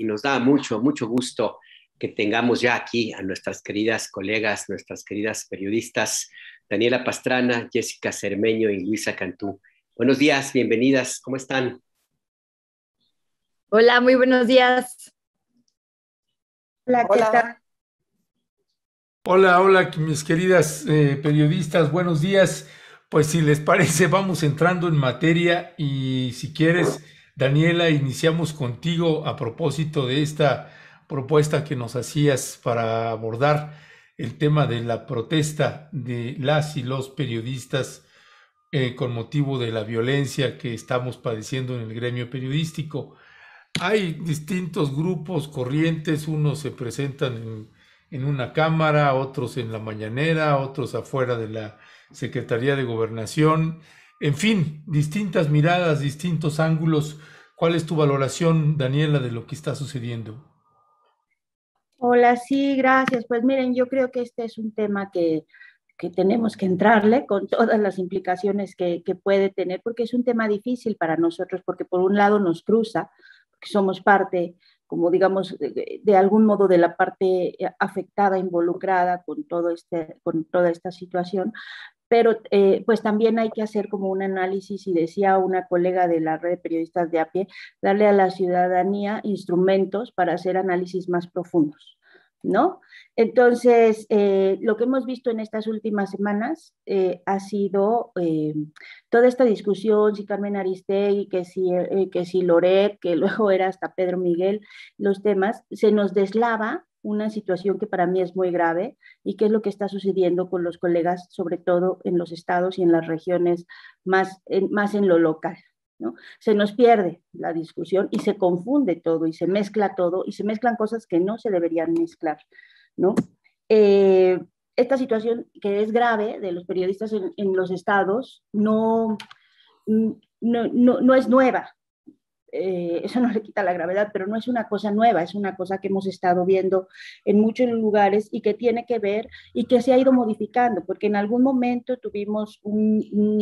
y nos da mucho, mucho gusto que tengamos ya aquí a nuestras queridas colegas, nuestras queridas periodistas, Daniela Pastrana, Jessica Cermeño y Luisa Cantú. Buenos días, bienvenidas, ¿cómo están? Hola, muy buenos días. Hola, ¿qué hola. Tal? Hola, hola, mis queridas eh, periodistas, buenos días. Pues si les parece, vamos entrando en materia y si quieres Daniela, iniciamos contigo a propósito de esta propuesta que nos hacías para abordar el tema de la protesta de las y los periodistas eh, con motivo de la violencia que estamos padeciendo en el gremio periodístico. Hay distintos grupos, corrientes, unos se presentan en una cámara, otros en la mañanera, otros afuera de la Secretaría de Gobernación, en fin, distintas miradas, distintos ángulos ¿Cuál es tu valoración, Daniela, de lo que está sucediendo? Hola, sí, gracias. Pues miren, yo creo que este es un tema que, tenemos que entrarle con todas las implicaciones que, puede tener, porque es un tema difícil para nosotros, porque por un lado nos cruza, somos parte, como digamos, de, algún modo de la parte afectada, involucrada con, todo este, con toda esta situación, pero eh, pues también hay que hacer como un análisis, y decía una colega de la red de periodistas de a pie, darle a la ciudadanía instrumentos para hacer análisis más profundos. ¿No? Entonces, eh, lo que hemos visto en estas últimas semanas eh, ha sido toda esta discusión, si Carmen Aristegui, que si, que si Loret, que luego era hasta Pedro Miguel, los temas, se nos deslava una situación que para mí es muy grave y que es lo que está sucediendo con los colegas, sobre todo en los estados y en las regiones más en, más en lo local. ¿no? Se nos pierde la discusión y se confunde todo y se mezcla todo y se mezclan cosas que no se deberían mezclar. ¿no? Eh, esta situación que es grave de los periodistas en, los estados no mm, no, no, no, es nueva, eh, eso no le quita la gravedad, pero no es una cosa nueva, es una cosa que hemos estado viendo en muchos lugares y que tiene que ver y que se ha ido modificando, porque en algún momento tuvimos un,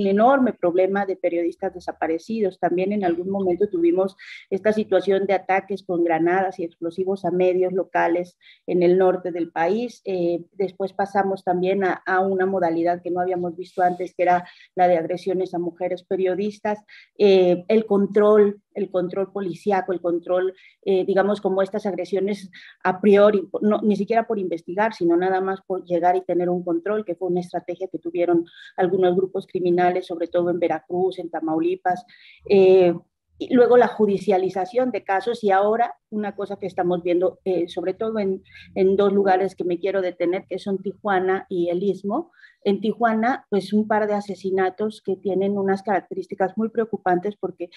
enorme problema de periodistas desaparecidos, también en algún momento tuvimos esta situación de ataques con granadas y explosivos a medios locales en el norte del país, eh, después pasamos también a, una modalidad que no habíamos visto antes, que era la de agresiones a mujeres periodistas, eh, el control, el control control policíaco, el control, eh, digamos, como estas agresiones a priori, ni siquiera por investigar, sino nada más por llegar y tener un control, que fue una estrategia que tuvieron algunos grupos criminales, sobre todo en Veracruz, en Tamaulipas. Eh, y luego la judicialización de casos y ahora una cosa que estamos viendo, eh, sobre todo en, en, dos lugares que me quiero detener, que son Tijuana y el Istmo. En Tijuana, pues un par de asesinatos que tienen unas características muy preocupantes porque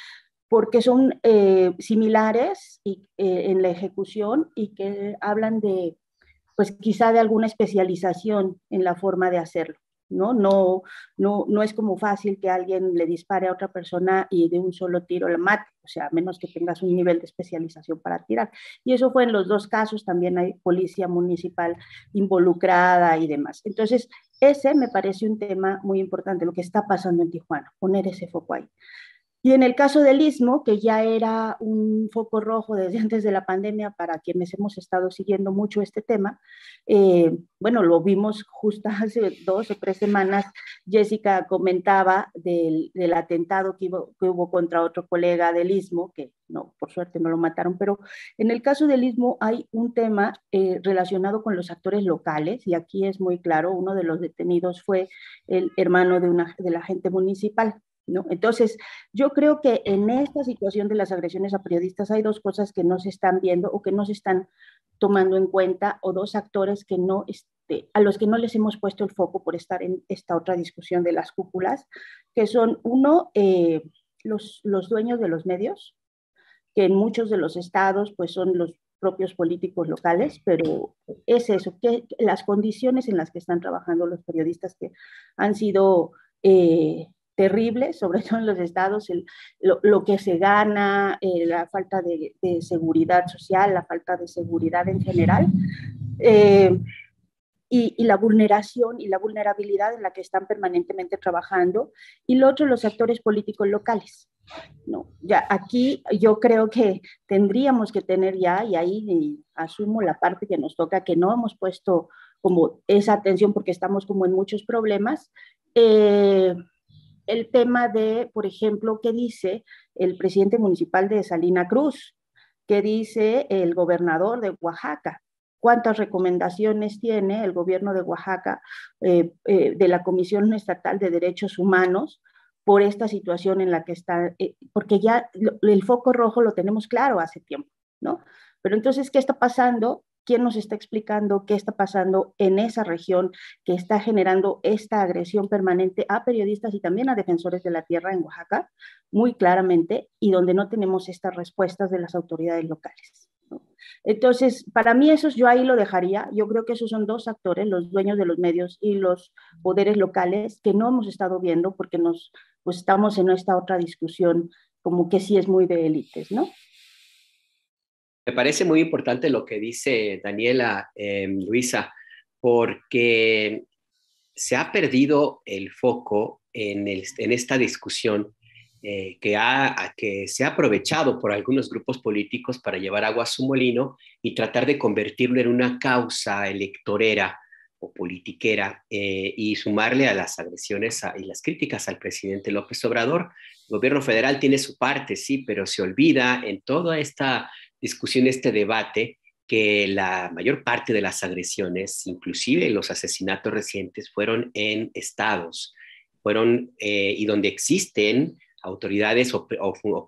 porque son eh, similares y, eh, en la ejecución y que hablan de, pues quizá de alguna especialización en la forma de hacerlo. ¿no? No, no, no es como fácil que alguien le dispare a otra persona y de un solo tiro la mate, o sea, a menos que tengas un nivel de especialización para tirar. Y eso fue en los dos casos, también hay policía municipal involucrada y demás. Entonces, ese me parece un tema muy importante, lo que está pasando en Tijuana, poner ese foco ahí. Y en el caso del istmo, que ya era un foco rojo desde antes de la pandemia para quienes hemos estado siguiendo mucho este tema, eh, bueno, lo vimos justo hace dos o tres semanas, Jessica comentaba del, atentado que hubo, contra otro colega del istmo, que no, por suerte no lo mataron, pero en el caso del istmo hay un tema eh, relacionado con los actores locales, y aquí es muy claro, uno de los detenidos fue el hermano de, una, de la gente municipal. Entonces, yo creo que en esta situación de las agresiones a periodistas hay dos cosas que no se están viendo o que no se están tomando en cuenta o dos actores que no este, a los que no les hemos puesto el foco por estar en esta otra discusión de las cúpulas, que son uno, eh, los, los dueños de los medios, que en muchos de los estados pues son los propios políticos locales, pero es eso, que las condiciones en las que están trabajando los periodistas que han sido eh, terrible, sobre todo en los estados, lo, que se gana, eh, la falta de, seguridad social, la falta de seguridad en general, eh, y, la vulneración y la vulnerabilidad en la que están permanentemente trabajando, y lo otro, los actores políticos locales. No, ya aquí yo creo que tendríamos que tener ya, y ahí asumo la parte que nos toca, que no hemos puesto como esa atención porque estamos como en muchos problemas, eh, el tema de, por ejemplo, qué dice el presidente municipal de Salina Cruz, qué dice el gobernador de Oaxaca, cuántas recomendaciones tiene el gobierno de Oaxaca eh, eh, de la Comisión Estatal de Derechos Humanos por esta situación en la que está, eh, porque ya el foco rojo lo tenemos claro hace tiempo, ¿no? Pero entonces, ¿qué está pasando? quién nos está explicando qué está pasando en esa región que está generando esta agresión permanente a periodistas y también a defensores de la tierra en Oaxaca, muy claramente, y donde no tenemos estas respuestas de las autoridades locales. Entonces, para mí eso yo ahí lo dejaría. Yo creo que esos son dos actores, los dueños de los medios y los poderes locales, que no hemos estado viendo porque nos pues, estamos en esta otra discusión como que sí es muy de élites, ¿no? Me parece muy importante lo que dice Daniela em, Luisa, porque se ha perdido el foco en, esta discusión eh, que, que se ha aprovechado por algunos grupos políticos para llevar agua a su molino y tratar de convertirlo en una causa electorera o politiquera eh, y sumarle a las agresiones y las críticas al presidente López Obrador. El gobierno federal tiene su parte, sí, pero se olvida en toda esta discusión, este debate, que la mayor parte de las agresiones, inclusive los asesinatos recientes, fueron en estados, fueron eh, y donde existen autoridades o,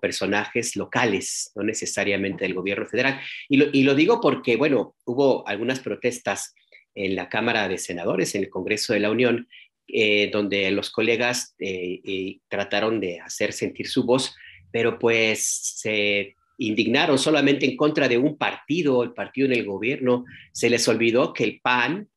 personajes locales, no necesariamente del gobierno federal. Y lo, y lo, digo porque, bueno, hubo algunas protestas en la Cámara de Senadores, en el Congreso de la Unión, eh, donde los colegas eh, trataron de hacer sentir su voz, pero pues se indignaron solamente en contra de un partido, el partido en el gobierno, se les olvidó que el PAN,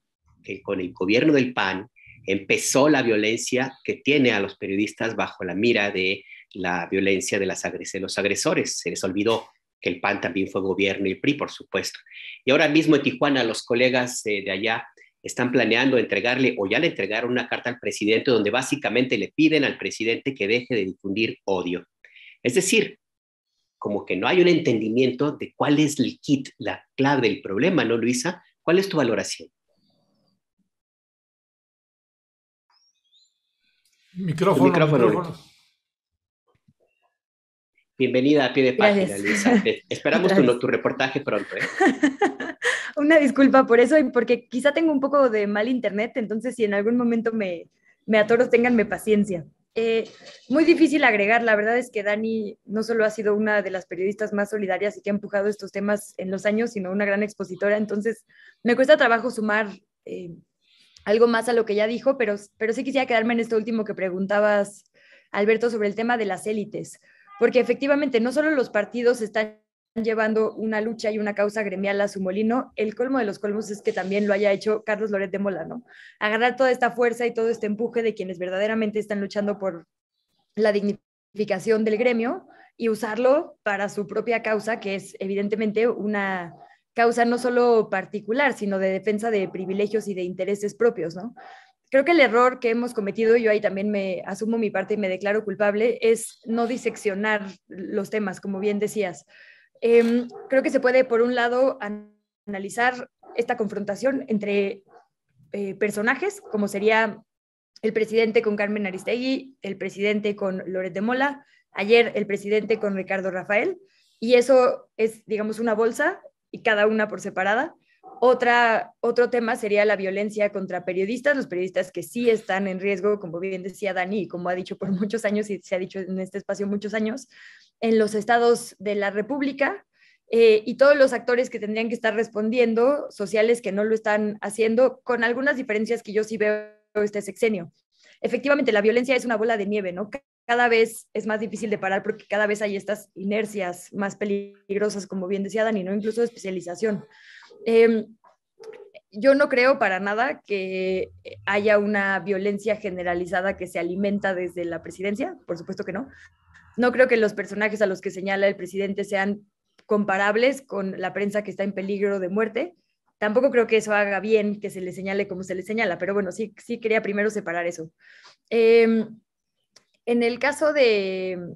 que con el gobierno del PAN, empezó la violencia que tiene a los periodistas bajo la mira de la violencia de, las los agresores. Se les olvidó que el PAN también fue gobierno y el PRI, por supuesto. Y ahora mismo en Tijuana los colegas eh, de allá están planeando entregarle o ya le entregaron una carta al presidente donde básicamente le piden al presidente que deje de difundir odio. Es decir, como que no hay un entendimiento de cuál es el kit, la clave del problema, ¿no, Luisa? ¿Cuál es tu valoración? Micrófono. micrófono, Bienvenida a pie de página, Luisa. Esperamos tu, reportaje pronto. ¿eh? Una disculpa por eso y porque quizá tengo un poco de mal internet, entonces si en algún momento me, me atoro, ténganme paciencia. Eh, muy difícil agregar, la verdad es que Dani no solo ha sido una de las periodistas más solidarias y que ha empujado estos temas en los años, sino una gran expositora, entonces me cuesta trabajo sumar eh, algo más a lo que ya dijo, pero, pero sí quisiera quedarme en esto último que preguntabas, Alberto, sobre el tema de las élites, porque efectivamente no solo los partidos están llevando una lucha y una causa gremial a su molino, el colmo de los colmos es que también lo haya hecho Carlos Loret de Mola, ¿no? Agarrar toda esta fuerza y todo este empuje de quienes verdaderamente están luchando por la dignificación del gremio y usarlo para su propia causa, que es evidentemente una causa no solo particular, sino de defensa de privilegios y de intereses propios, ¿no? creo que el error que hemos cometido, yo ahí también me asumo mi parte y me declaro culpable, es no diseccionar los temas, como bien decías. Em, creo que se puede, por un lado, analizar esta confrontación entre eh, personajes, como sería el presidente con Carmen Aristegui, el presidente con Loret de Mola, ayer el presidente con Ricardo Rafael, y eso es, digamos, una bolsa y cada una por separada. Otra, otro tema sería la violencia contra periodistas, los periodistas que sí están en riesgo, como bien decía Dani, como ha dicho por muchos años y se ha dicho en este espacio muchos años, en los estados de la República eh, y todos los actores que tendrían que estar respondiendo, sociales que no lo están haciendo, con algunas diferencias que yo sí veo este sexenio. Efectivamente, la violencia es una bola de nieve, ¿no? Cada vez es más difícil de parar porque cada vez hay estas inercias más peligrosas, como bien decía Dani, ¿no? Incluso especialización. Em, yo no creo para nada que haya una violencia generalizada que se alimenta desde la presidencia, por supuesto que no, no creo que los personajes a los que señala el presidente sean comparables con la prensa que está en peligro de muerte. Tampoco creo que eso haga bien que se le señale como se le señala, pero bueno, sí, sí quería primero separar eso. Em, en el caso de,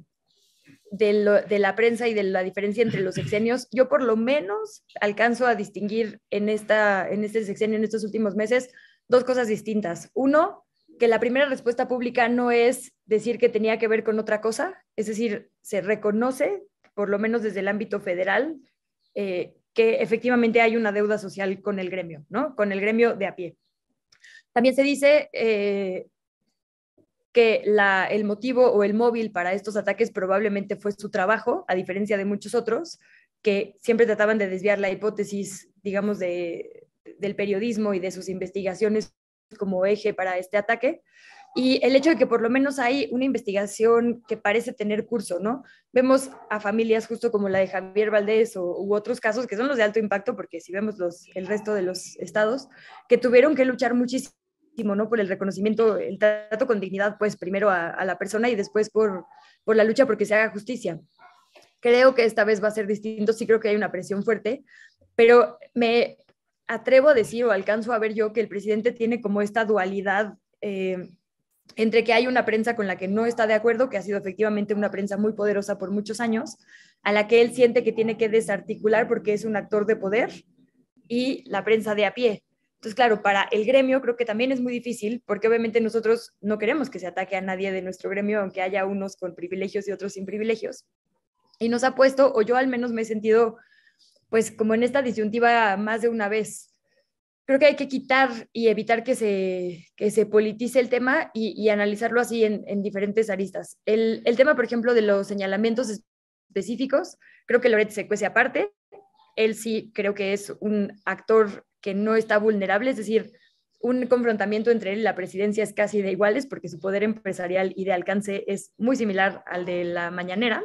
de, la prensa y de la diferencia entre los sexenios, yo por lo menos alcanzo a distinguir en, esta, en este sexenio, en estos últimos meses, dos cosas distintas. Uno, que la primera respuesta pública no es decir que tenía que ver con otra cosa, es decir, se reconoce, por lo menos desde el ámbito federal, eh, que efectivamente hay una deuda social con el gremio, ¿no? Con el gremio de a pie. También se dice eh, que el motivo o el móvil para estos ataques probablemente fue su trabajo, a diferencia de muchos otros, que siempre trataban de desviar la hipótesis, digamos, de, del periodismo y de sus investigaciones como eje para este ataque. Y el hecho de que por lo menos hay una investigación que parece tener curso, ¿no? Vemos a familias justo como la de Javier Valdés o, u otros casos que son los de alto impacto, porque si vemos los, el resto de los estados, que tuvieron que luchar muchísimo ¿no? Por el reconocimiento, el trato con dignidad, pues primero a, la persona y después por, por la lucha porque se haga justicia. Creo que esta vez va a ser distinto, sí creo que hay una presión fuerte, pero me, atrevo a decir o alcanzo a ver yo que el presidente tiene como esta dualidad eh, entre que hay una prensa con la que no está de acuerdo, que ha sido efectivamente una prensa muy poderosa por muchos años, a la que él siente que tiene que desarticular porque es un actor de poder, y la prensa de a pie. Entonces, claro, para el gremio creo que también es muy difícil, porque obviamente nosotros no queremos que se ataque a nadie de nuestro gremio, aunque haya unos con privilegios y otros sin privilegios. Y nos ha puesto, o yo al menos me he sentido pues como en esta disyuntiva más de una vez. Creo que hay que quitar y evitar que se, se politice el tema y, analizarlo así en, diferentes aristas. El, tema, por ejemplo, de los señalamientos específicos, creo que Loret se cuece aparte. Él sí creo que es un actor que no está vulnerable, es decir, un confrontamiento entre él y la presidencia es casi de iguales porque su poder empresarial y de alcance es muy similar al de la mañanera.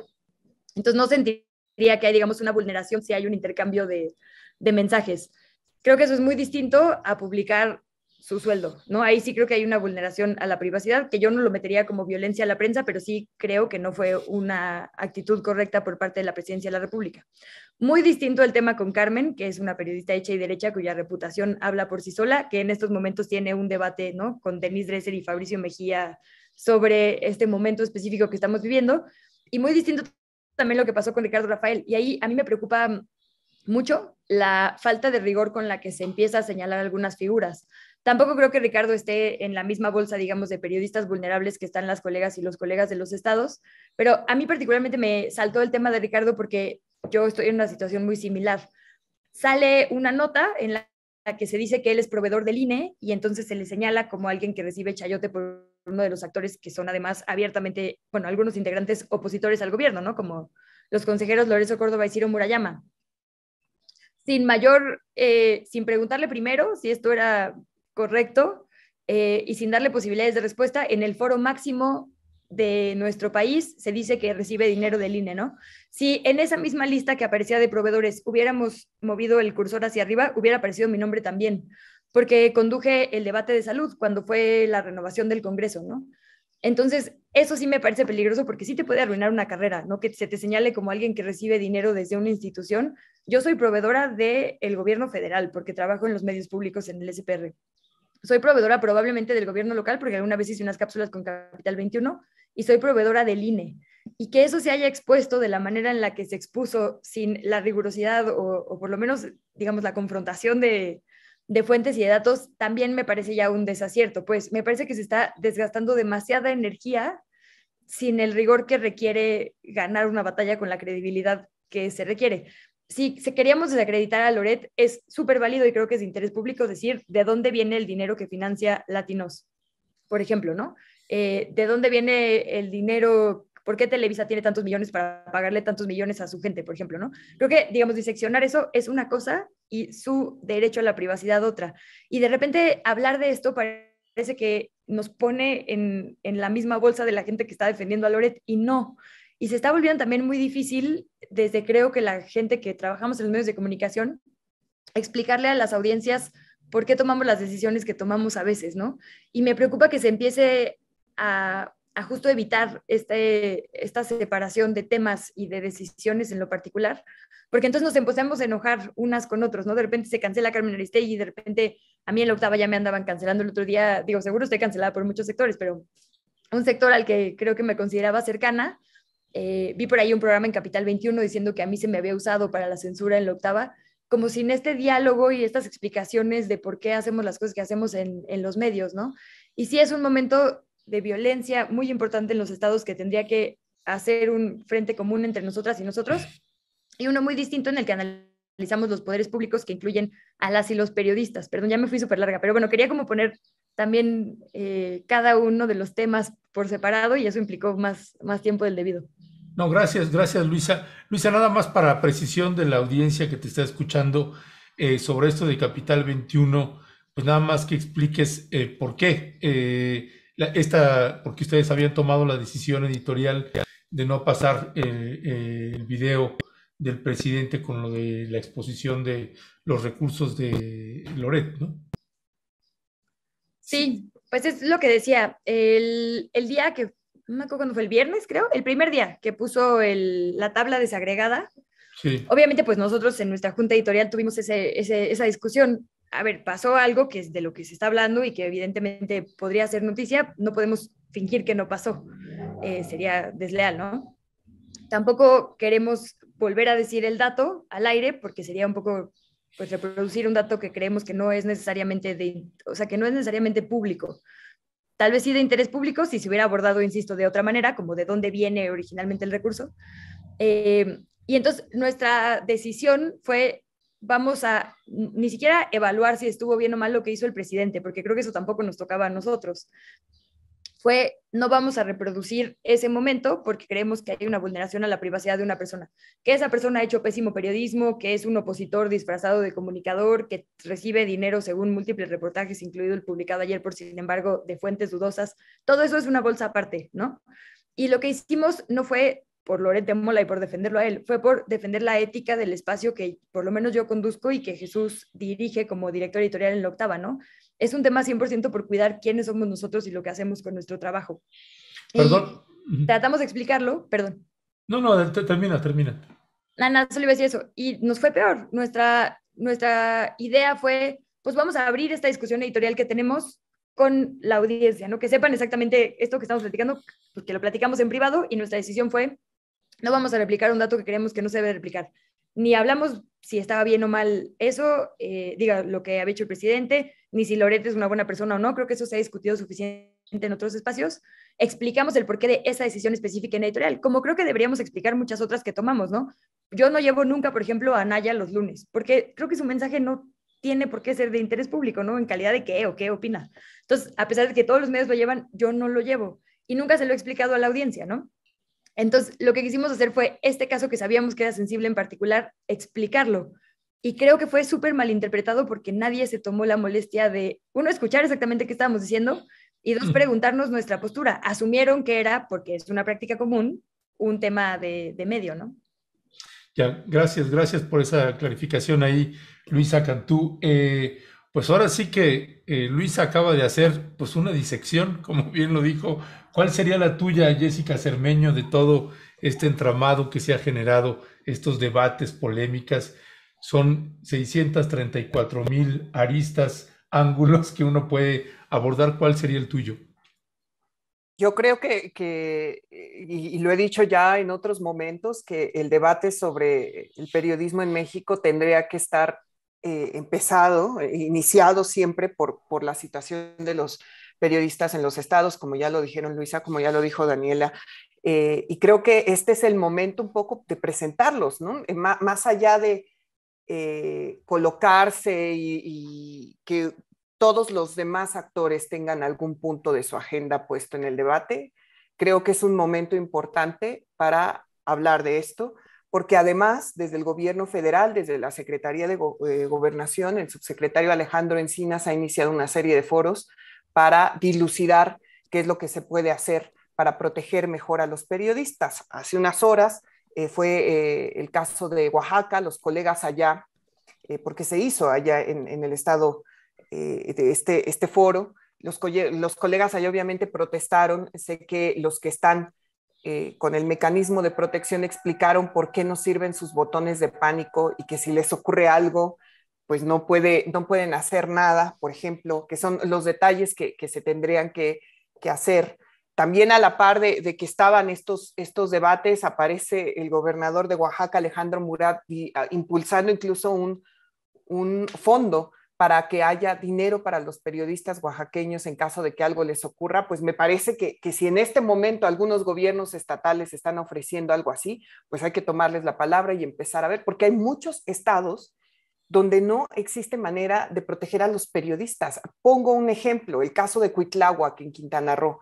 Entonces no sentir diría que hay, digamos, una vulneración si hay un intercambio de, de mensajes. Creo que eso es muy distinto a publicar su sueldo, ¿no? Ahí sí creo que hay una vulneración a la privacidad, que yo no lo metería como violencia a la prensa, pero sí creo que no fue una actitud correcta por parte de la presidencia de la República. Muy distinto el tema con Carmen, que es una periodista hecha y derecha cuya reputación habla por sí sola, que en estos momentos tiene un debate, ¿no? Con Denis Dresser y Fabricio Mejía sobre este momento específico que estamos viviendo. Y muy distinto también lo que pasó con Ricardo Rafael. Y ahí a mí me preocupa mucho la falta de rigor con la que se empieza a señalar algunas figuras. Tampoco creo que Ricardo esté en la misma bolsa, digamos, de periodistas vulnerables que están las colegas y los colegas de los estados, pero a mí particularmente me saltó el tema de Ricardo porque yo estoy en una situación muy similar. Sale una nota en la que se dice que él es proveedor del INE y entonces se le señala como alguien que recibe chayote por uno de los actores que son además abiertamente, bueno, algunos integrantes opositores al gobierno, ¿no? Como los consejeros Lorenzo Córdoba y Ciro Murayama. Sin mayor, eh, sin preguntarle primero si esto era correcto eh, y sin darle posibilidades de respuesta, en el foro máximo de nuestro país se dice que recibe dinero del INE, ¿no? Si en esa mm. misma lista que aparecía de proveedores hubiéramos movido el cursor hacia arriba, hubiera aparecido mi nombre también, porque conduje el debate de salud cuando fue la renovación del Congreso, ¿no? Entonces, eso sí me parece peligroso porque sí te puede arruinar una carrera, ¿no? Que se te señale como alguien que recibe dinero desde una institución. Yo soy proveedora del gobierno federal porque trabajo en los medios públicos en el SPR soy proveedora probablemente del gobierno local, porque alguna vez hice unas cápsulas con Capital 21, y soy proveedora del INE. Y que eso se haya expuesto de la manera en la que se expuso, sin la rigurosidad o, por lo menos, digamos, la confrontación de, de fuentes y de datos, también me parece ya un desacierto. Pues me parece que se está desgastando demasiada energía sin el rigor que requiere ganar una batalla con la credibilidad que se requiere. Si queríamos desacreditar a Loret, es súper válido y creo que es de interés público decir de dónde viene el dinero que financia Latinos, por ejemplo, ¿no? Eh, de dónde viene el dinero, por qué Televisa tiene tantos millones para pagarle tantos millones a su gente, por ejemplo, ¿no? Creo que, digamos, diseccionar eso es una cosa y su derecho a la privacidad otra. Y de repente hablar de esto parece que nos pone en, en la misma bolsa de la gente que está defendiendo a Loret y no. Y se está volviendo también muy difícil desde creo que la gente que trabajamos en los medios de comunicación, explicarle a las audiencias por qué tomamos las decisiones que tomamos a veces, ¿no? Y me preocupa que se empiece a, justo evitar este, esta separación de temas y de decisiones en lo particular, porque entonces nos empezamos a enojar unas con otros, ¿no? De repente se cancela Carmen Aristegui y de repente a mí en la octava ya me andaban cancelando el otro día, digo, seguro estoy cancelada por muchos sectores, pero un sector al que creo que me consideraba cercana, eh, vi por ahí un programa en Capital 21 diciendo que a mí se me había usado para la censura en la octava, como sin este diálogo y estas explicaciones de por qué hacemos las cosas que hacemos en, en los medios, ¿no? Y sí es un momento de violencia muy importante en los estados que tendría que hacer un frente común entre nosotras y nosotros, y uno muy distinto en el que analizamos los poderes públicos que incluyen a las y los periodistas. Perdón, ya me fui súper larga, pero bueno, quería como poner también eh, cada uno de los temas por separado y eso implicó más, más tiempo del debido. No, gracias, gracias Luisa. Luisa, nada más para precisión de la audiencia que te está escuchando eh, sobre esto de Capital 21, pues nada más que expliques eh, por qué esta, porque ustedes habían tomado la decisión editorial de no pasar eh, eh, el, video del presidente con lo de la exposición de los recursos de Loret, ¿no? Sí, pues es lo que decía, el, día que, no me acuerdo cuándo fue el viernes, creo, el primer día que puso la tabla desagregada, sí. obviamente pues nosotros en nuestra junta editorial tuvimos ese, esa discusión, a ver, pasó algo que es de lo que se está hablando y que evidentemente podría ser noticia, no podemos fingir que no pasó, eh, sería desleal, ¿no? Tampoco queremos volver a decir el dato al aire porque sería un poco pues reproducir un dato que creemos que no es necesariamente de, o sea, que no es necesariamente público. Tal vez sí de interés público si se hubiera abordado, insisto, de otra manera, como de dónde viene originalmente el recurso. Eh, y entonces nuestra decisión fue vamos a ni siquiera evaluar si estuvo bien o mal lo que hizo el presidente, porque creo que eso tampoco nos tocaba a nosotros. Fue, no vamos a reproducir ese momento porque creemos que hay una vulneración a la privacidad de una persona, que esa persona ha hecho pésimo periodismo, que es un opositor disfrazado de comunicador, que recibe dinero según múltiples reportajes, incluido el publicado ayer, por sin embargo, de fuentes dudosas. Todo eso es una bolsa aparte, ¿no? Y lo que hicimos no fue por Lorete Mola y por defenderlo a él, fue por defender la ética del espacio que por lo menos yo conduzco y que Jesús dirige como director editorial en la octava, ¿no? Es un tema 100% por cuidar quiénes somos nosotros y lo que hacemos con nuestro trabajo. Perdón. tratamos de explicarlo, perdón. No, no, termina, termina. Ah, Nada, solo iba a decir eso. Y nos fue peor. Nuestra, nuestra idea fue, pues vamos a abrir esta discusión editorial que tenemos con la audiencia, ¿no? Que sepan exactamente esto que estamos platicando, porque pues lo platicamos en privado y nuestra decisión fue no vamos a replicar un dato que creemos que no se debe replicar. Ni hablamos si estaba bien o mal eso, eh, diga lo que ha hecho el presidente, ni si Lorete es una buena persona o no, creo que eso se ha discutido suficientemente en otros espacios. Explicamos el porqué de esa decisión específica en editorial, como creo que deberíamos explicar muchas otras que tomamos, ¿no? Yo no llevo nunca, por ejemplo, a Naya los lunes, porque creo que su mensaje no tiene por qué ser de interés público, ¿no? En calidad de qué o qué opina. Entonces, a pesar de que todos los medios lo llevan, yo no lo llevo y nunca se lo he explicado a la audiencia, ¿no? Entonces, lo que quisimos hacer fue este caso que sabíamos que era sensible en particular, explicarlo. Y creo que fue súper malinterpretado porque nadie se tomó la molestia de, uno, escuchar exactamente qué estábamos diciendo y dos, mm. preguntarnos nuestra postura. Asumieron que era, porque es una práctica común, un tema de, medio, ¿no? Ya, gracias, gracias por esa clarificación ahí, Luisa Cantú. Eh, pues ahora sí que eh, Luis acaba de hacer pues una disección, como bien lo dijo. ¿Cuál sería la tuya, Jessica Cermeño, de todo este entramado que se ha generado, estos debates, polémicas? Son 634 mil aristas, ángulos que uno puede abordar. ¿Cuál sería el tuyo? Yo creo que, y, lo he dicho ya en otros momentos, que el debate sobre el periodismo en México tendría que estar eh, empezado, eh, iniciado siempre por, la situación de los periodistas en los estados, como ya lo dijeron Luisa, como ya lo dijo Daniela, eh, y creo que este es el momento un poco de presentarlos, más allá de colocarse y, que todos los demás actores tengan algún punto de su agenda puesto en el debate, creo que es un momento importante para hablar de esto porque además desde el gobierno federal, desde la Secretaría de eh, Gobernación, el subsecretario Alejandro Encinas ha iniciado una serie de foros para dilucidar qué es lo que se puede hacer para proteger mejor a los periodistas. Hace unas horas eh, fue eh, el caso de Oaxaca, los colegas allá, porque se hizo allá en, el estado este, este foro, los, los colegas allá obviamente protestaron, sé que los que están eh, con el mecanismo de protección explicaron por qué no sirven sus botones de pánico y que si les ocurre algo, pues no, puede, no pueden hacer nada, por ejemplo, que son los detalles que, se tendrían que, hacer. También a la par de, que estaban estos, debates, aparece el gobernador de Oaxaca, Alejandro Murat, ah, impulsando incluso un fondo para que haya dinero para los periodistas oaxaqueños en caso de que algo les ocurra, pues me parece que, si en este momento algunos gobiernos estatales están ofreciendo algo así, pues hay que tomarles la palabra y empezar a ver, porque hay muchos estados donde no existe manera de proteger a los periodistas. Pongo un ejemplo, el caso de que en Quintana Roo,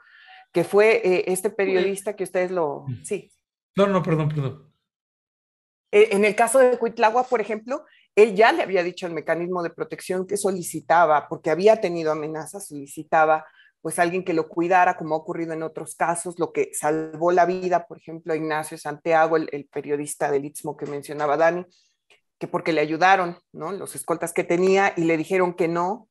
que fue eh, este periodista que ustedes lo... Sí. No, no, perdón, perdón. Eh, en el caso de Cuitláhuac, por ejemplo, él ya le había dicho al mecanismo de protección que solicitaba, porque había tenido amenazas, solicitaba pues alguien que lo cuidara, como ha ocurrido en otros casos, lo que salvó la vida, por ejemplo, a Ignacio Santiago, el, periodista del Istmo que mencionaba Dani, que porque le ayudaron, ¿no? Los escoltas que tenía y le dijeron que no,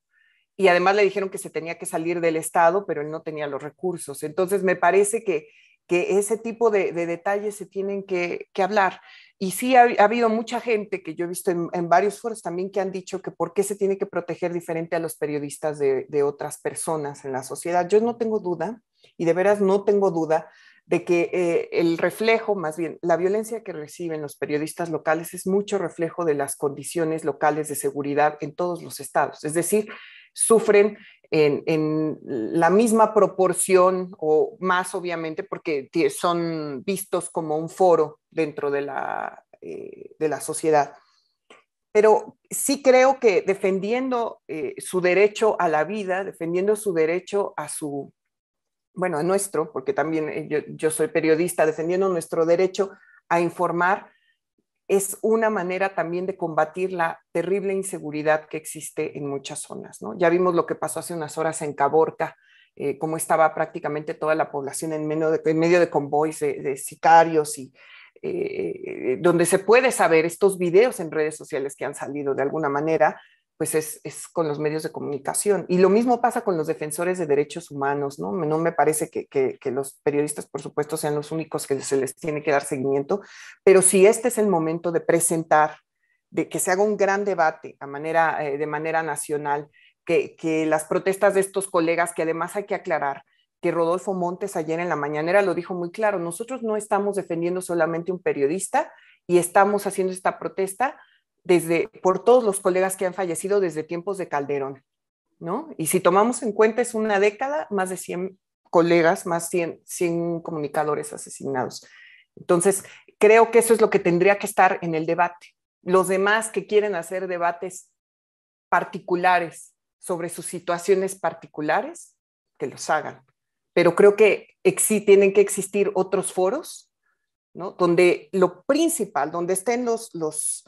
y además le dijeron que se tenía que salir del Estado, pero él no tenía los recursos. Entonces, me parece que que ese tipo de, detalles se tienen que, hablar. Y sí ha, habido mucha gente que yo he visto en, varios foros también que han dicho que por qué se tiene que proteger diferente a los periodistas de, otras personas en la sociedad. Yo no tengo duda, y de veras no tengo duda, de que eh, el reflejo, más bien, la violencia que reciben los periodistas locales es mucho reflejo de las condiciones locales de seguridad en todos los estados. Es decir, sufren en, la misma proporción o más obviamente porque son vistos como un foro dentro de la, eh, de la sociedad. Pero sí creo que defendiendo eh, su derecho a la vida, defendiendo su derecho a su, bueno, a nuestro, porque también eh, yo soy periodista, defendiendo nuestro derecho a informar, es una manera también de combatir la terrible inseguridad que existe en muchas zonas. ¿no? Ya vimos lo que pasó hace unas horas en Caborca, eh, cómo estaba prácticamente toda la población en medio de, convoyes de convoys sicarios y eh, eh, donde se puede saber estos videos en redes sociales que han salido de alguna manera pues es, con los medios de comunicación. Y lo mismo pasa con los defensores de derechos humanos, ¿no? No me parece que, los periodistas, por supuesto, sean los únicos que se les tiene que dar seguimiento, pero si este es el momento de presentar, de que se haga un gran debate a manera, eh, de manera nacional, que, que las protestas de estos colegas, que además hay que aclarar, que Rodolfo Montes ayer en la mañanera lo dijo muy claro, nosotros no estamos defendiendo solamente un periodista y estamos haciendo esta protesta desde, por todos los colegas que han fallecido desde tiempos de Calderón, ¿no? Y si tomamos en cuenta es una década, más de 100 colegas, más 100, 100 comunicadores asesinados. Entonces, creo que eso es lo que tendría que estar en el debate. Los demás que quieren hacer debates particulares sobre sus situaciones particulares, que los hagan. Pero creo que tienen que existir otros foros, ¿no? Donde lo principal, donde estén los, los,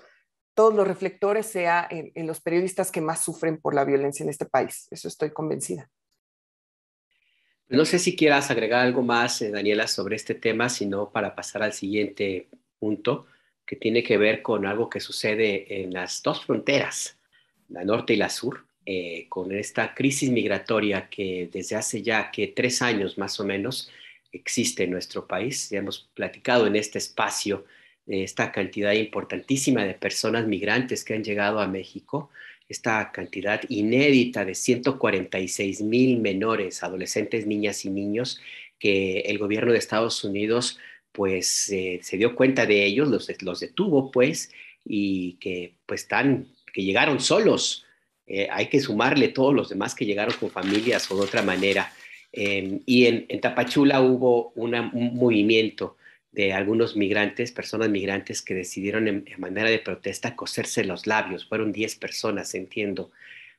todos los reflectores sea en, los periodistas que más sufren por la violencia en este país. Eso estoy convencida. No sé si quieras agregar algo más, eh, Daniela, sobre este tema, sino para pasar al siguiente punto, que tiene que ver con algo que sucede en las dos fronteras, la norte y la sur, eh, con esta crisis migratoria que desde hace ya que tres años más o menos existe en nuestro país. Ya hemos platicado en este espacio eh, esta cantidad importantísima de personas migrantes que han llegado a México, esta cantidad inédita de 146 mil menores, adolescentes, niñas y niños, que el gobierno de Estados Unidos pues eh, se dio cuenta de ellos, los, detuvo pues, y que pues, llegaron solos. Eh, hay que sumarle todos los demás que llegaron con familias o de otra manera. Em, y en, Tapachula hubo un movimiento de algunos migrantes, personas migrantes que decidieron en, manera de protesta coserse los labios. Fueron 10 personas, entiendo,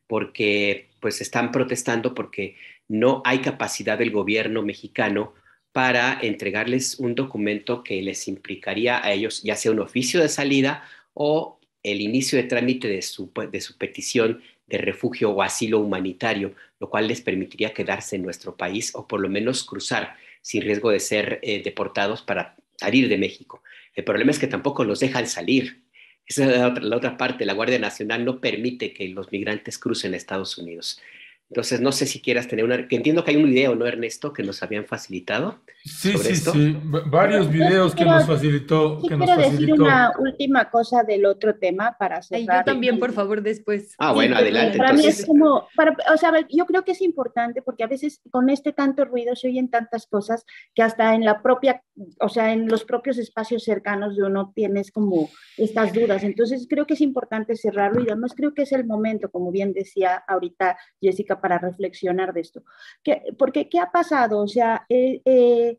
porque pues están protestando porque no hay capacidad del gobierno mexicano para entregarles un documento que les implicaría a ellos ya sea un oficio de salida o el inicio de trámite de su, petición de refugio o asilo humanitario, lo cual les permitiría quedarse en nuestro país o por lo menos cruzar sin riesgo de ser eh, deportados para salir de México. El problema es que tampoco los dejan salir. Esa es la otra, la otra parte. La Guardia Nacional no permite que los migrantes crucen a Estados Unidos. Entonces, no sé si quieras tener una... entiendo que hay un video, ¿no, Ernesto? Que nos habían facilitado. Sí, sí, esto. sí. Varios videos que nos facilitó. Sí quiero decir una última cosa del otro tema para cerrar. Ay, yo también, por favor, después. Ah, bueno, adelante. Para mí es como... Para, o sea, yo creo que es importante porque a veces con este tanto ruido se oyen tantas cosas que hasta en la propia... O sea, en los propios espacios cercanos de uno tienes como estas dudas. Entonces, creo que es importante cerrarlo y además creo que es el momento, como bien decía ahorita Jessica, para reflexionar de esto. ¿Qué, porque, ¿qué ha pasado? O sea, eh, eh,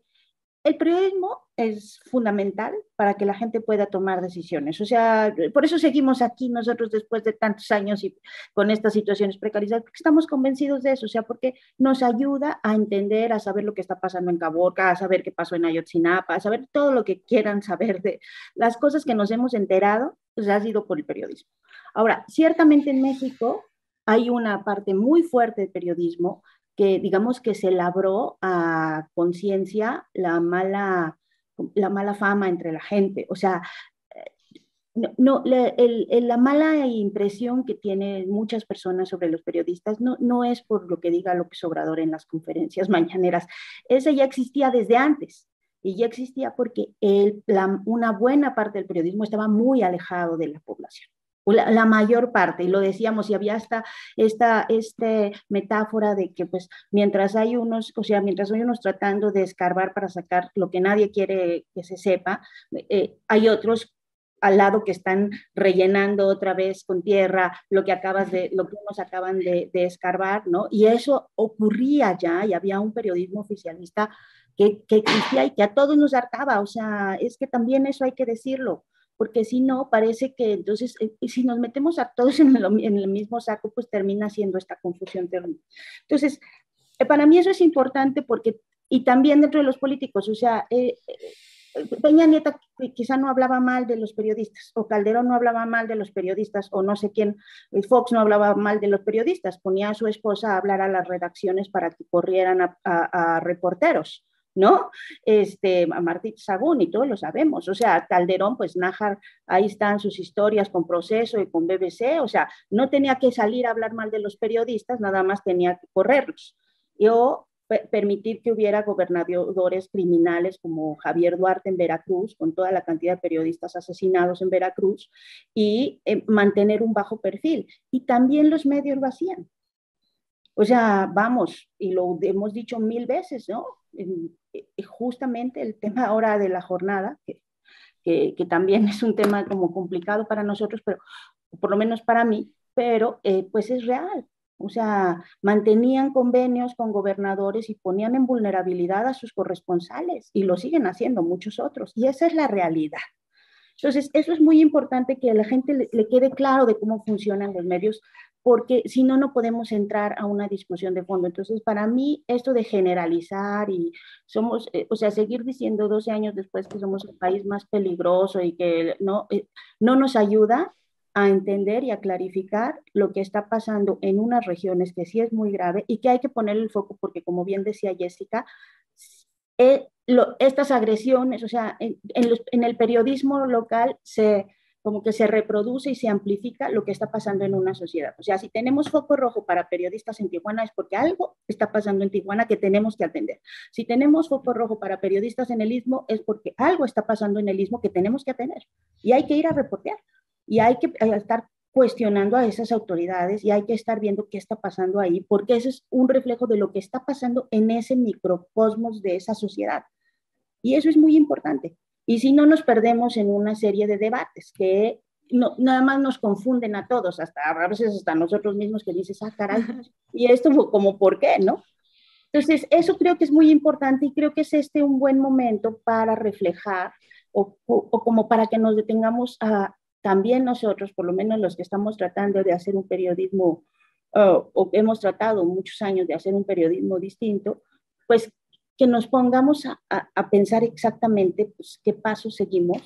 el periodismo es fundamental para que la gente pueda tomar decisiones. O sea, por eso seguimos aquí nosotros después de tantos años y con estas situaciones precarizadas, porque estamos convencidos de eso, o sea, porque nos ayuda a entender, a saber lo que está pasando en Caboca, a saber qué pasó en Ayotzinapa, a saber todo lo que quieran saber de las cosas que nos hemos enterado, pues ha sido por el periodismo. Ahora, ciertamente en México hay una parte muy fuerte del periodismo que digamos que se labró a conciencia la mala, la mala fama entre la gente. O sea, eh, no, la, mala impresión que tienen muchas personas sobre los periodistas no, es por lo que diga López Obrador en las conferencias mañaneras. Esa ya existía desde antes y ya existía porque el, una buena parte del periodismo estaba muy alejado de la población la, mayor parte, y lo decíamos, y había hasta esta, este metáfora de que pues mientras hay unos, o sea, mientras hay unos tratando de escarbar para sacar lo que nadie quiere que se sepa, eh, hay otros al lado que están rellenando otra vez con tierra lo que acabas de lo que nos acaban de, escarbar, ¿no? Y eso ocurría ya y había un periodismo oficialista que, que existía y que a todos nos hartaba, o sea, es que también eso hay que decirlo, porque si no, parece que entonces, eh, si nos metemos a todos en, el mismo saco, pues termina siendo esta confusión terrible. Entonces, eh, para mí eso es importante porque, y también dentro de los políticos, o sea, eh, Peña Nieta quizá no hablaba mal de los periodistas, o Calderón no hablaba mal de los periodistas, o no sé quién, Fox no hablaba mal de los periodistas, ponía a su esposa a hablar a las redacciones para que corrieran a reporteros. ¿no? Este, Martí Sagún y todos lo sabemos, o sea, Calderón, pues Nájar, ahí están sus historias con Proceso y con BBC, o sea, no tenía que salir a hablar mal de los periodistas, nada más tenía que correrlos. Yo permitir que hubiera gobernadores criminales como Javier Duarte en Veracruz, con toda la cantidad de periodistas asesinados en Veracruz, y eh, mantener un bajo perfil. Y también los medios lo hacían. O sea, vamos, y lo hemos dicho mil veces, ¿no? Eh, justamente el tema ahora de la jornada, que, que, también es un tema como complicado para nosotros, pero por lo menos para mí, pero eh, pues es real. O sea, mantenían convenios con gobernadores y ponían en vulnerabilidad a sus corresponsales y lo siguen haciendo muchos otros. Y esa es la realidad. Entonces, eso es muy importante que a la gente le, le, quede claro de cómo funcionan los medios porque si no, no podemos entrar a una discusión de fondo. Entonces, para mí, esto de generalizar y somos, eh, o sea, seguir diciendo 12 años después que somos el país más peligroso y que no, eh, no nos ayuda a entender y a clarificar lo que está pasando en unas regiones que sí es muy grave y que hay que poner el foco porque, como bien decía Jessica, eh, estas agresiones, o sea, en el periodismo local se como que se reproduce y se amplifica lo que está pasando en una sociedad. O sea, si tenemos foco rojo para periodistas en Tijuana es porque algo está pasando en Tijuana que tenemos que atender. Si tenemos foco rojo para periodistas en el istmo es porque algo está pasando en el istmo que tenemos que atender. Y hay que ir a reportear. Y hay que eh, estar cuestionando a esas autoridades y hay que estar viendo qué está pasando ahí, porque ese es un reflejo de lo que está pasando en ese microcosmos de esa sociedad. Y eso es muy importante. Y si no, nos perdemos en una serie de debates que no, nada más nos confunden a todos, hasta a veces hasta nosotros mismos que dices, ah, caray, y esto fue como, ¿por qué? ¿No? Entonces, eso creo que es muy importante y creo que es este un buen momento para reflejar o, como para que nos detengamos a, también nosotros, por lo menos los que estamos tratando de hacer un periodismo o hemos tratado muchos años de hacer un periodismo distinto, pues que nos pongamos a, a, pensar exactamente pues, qué paso seguimos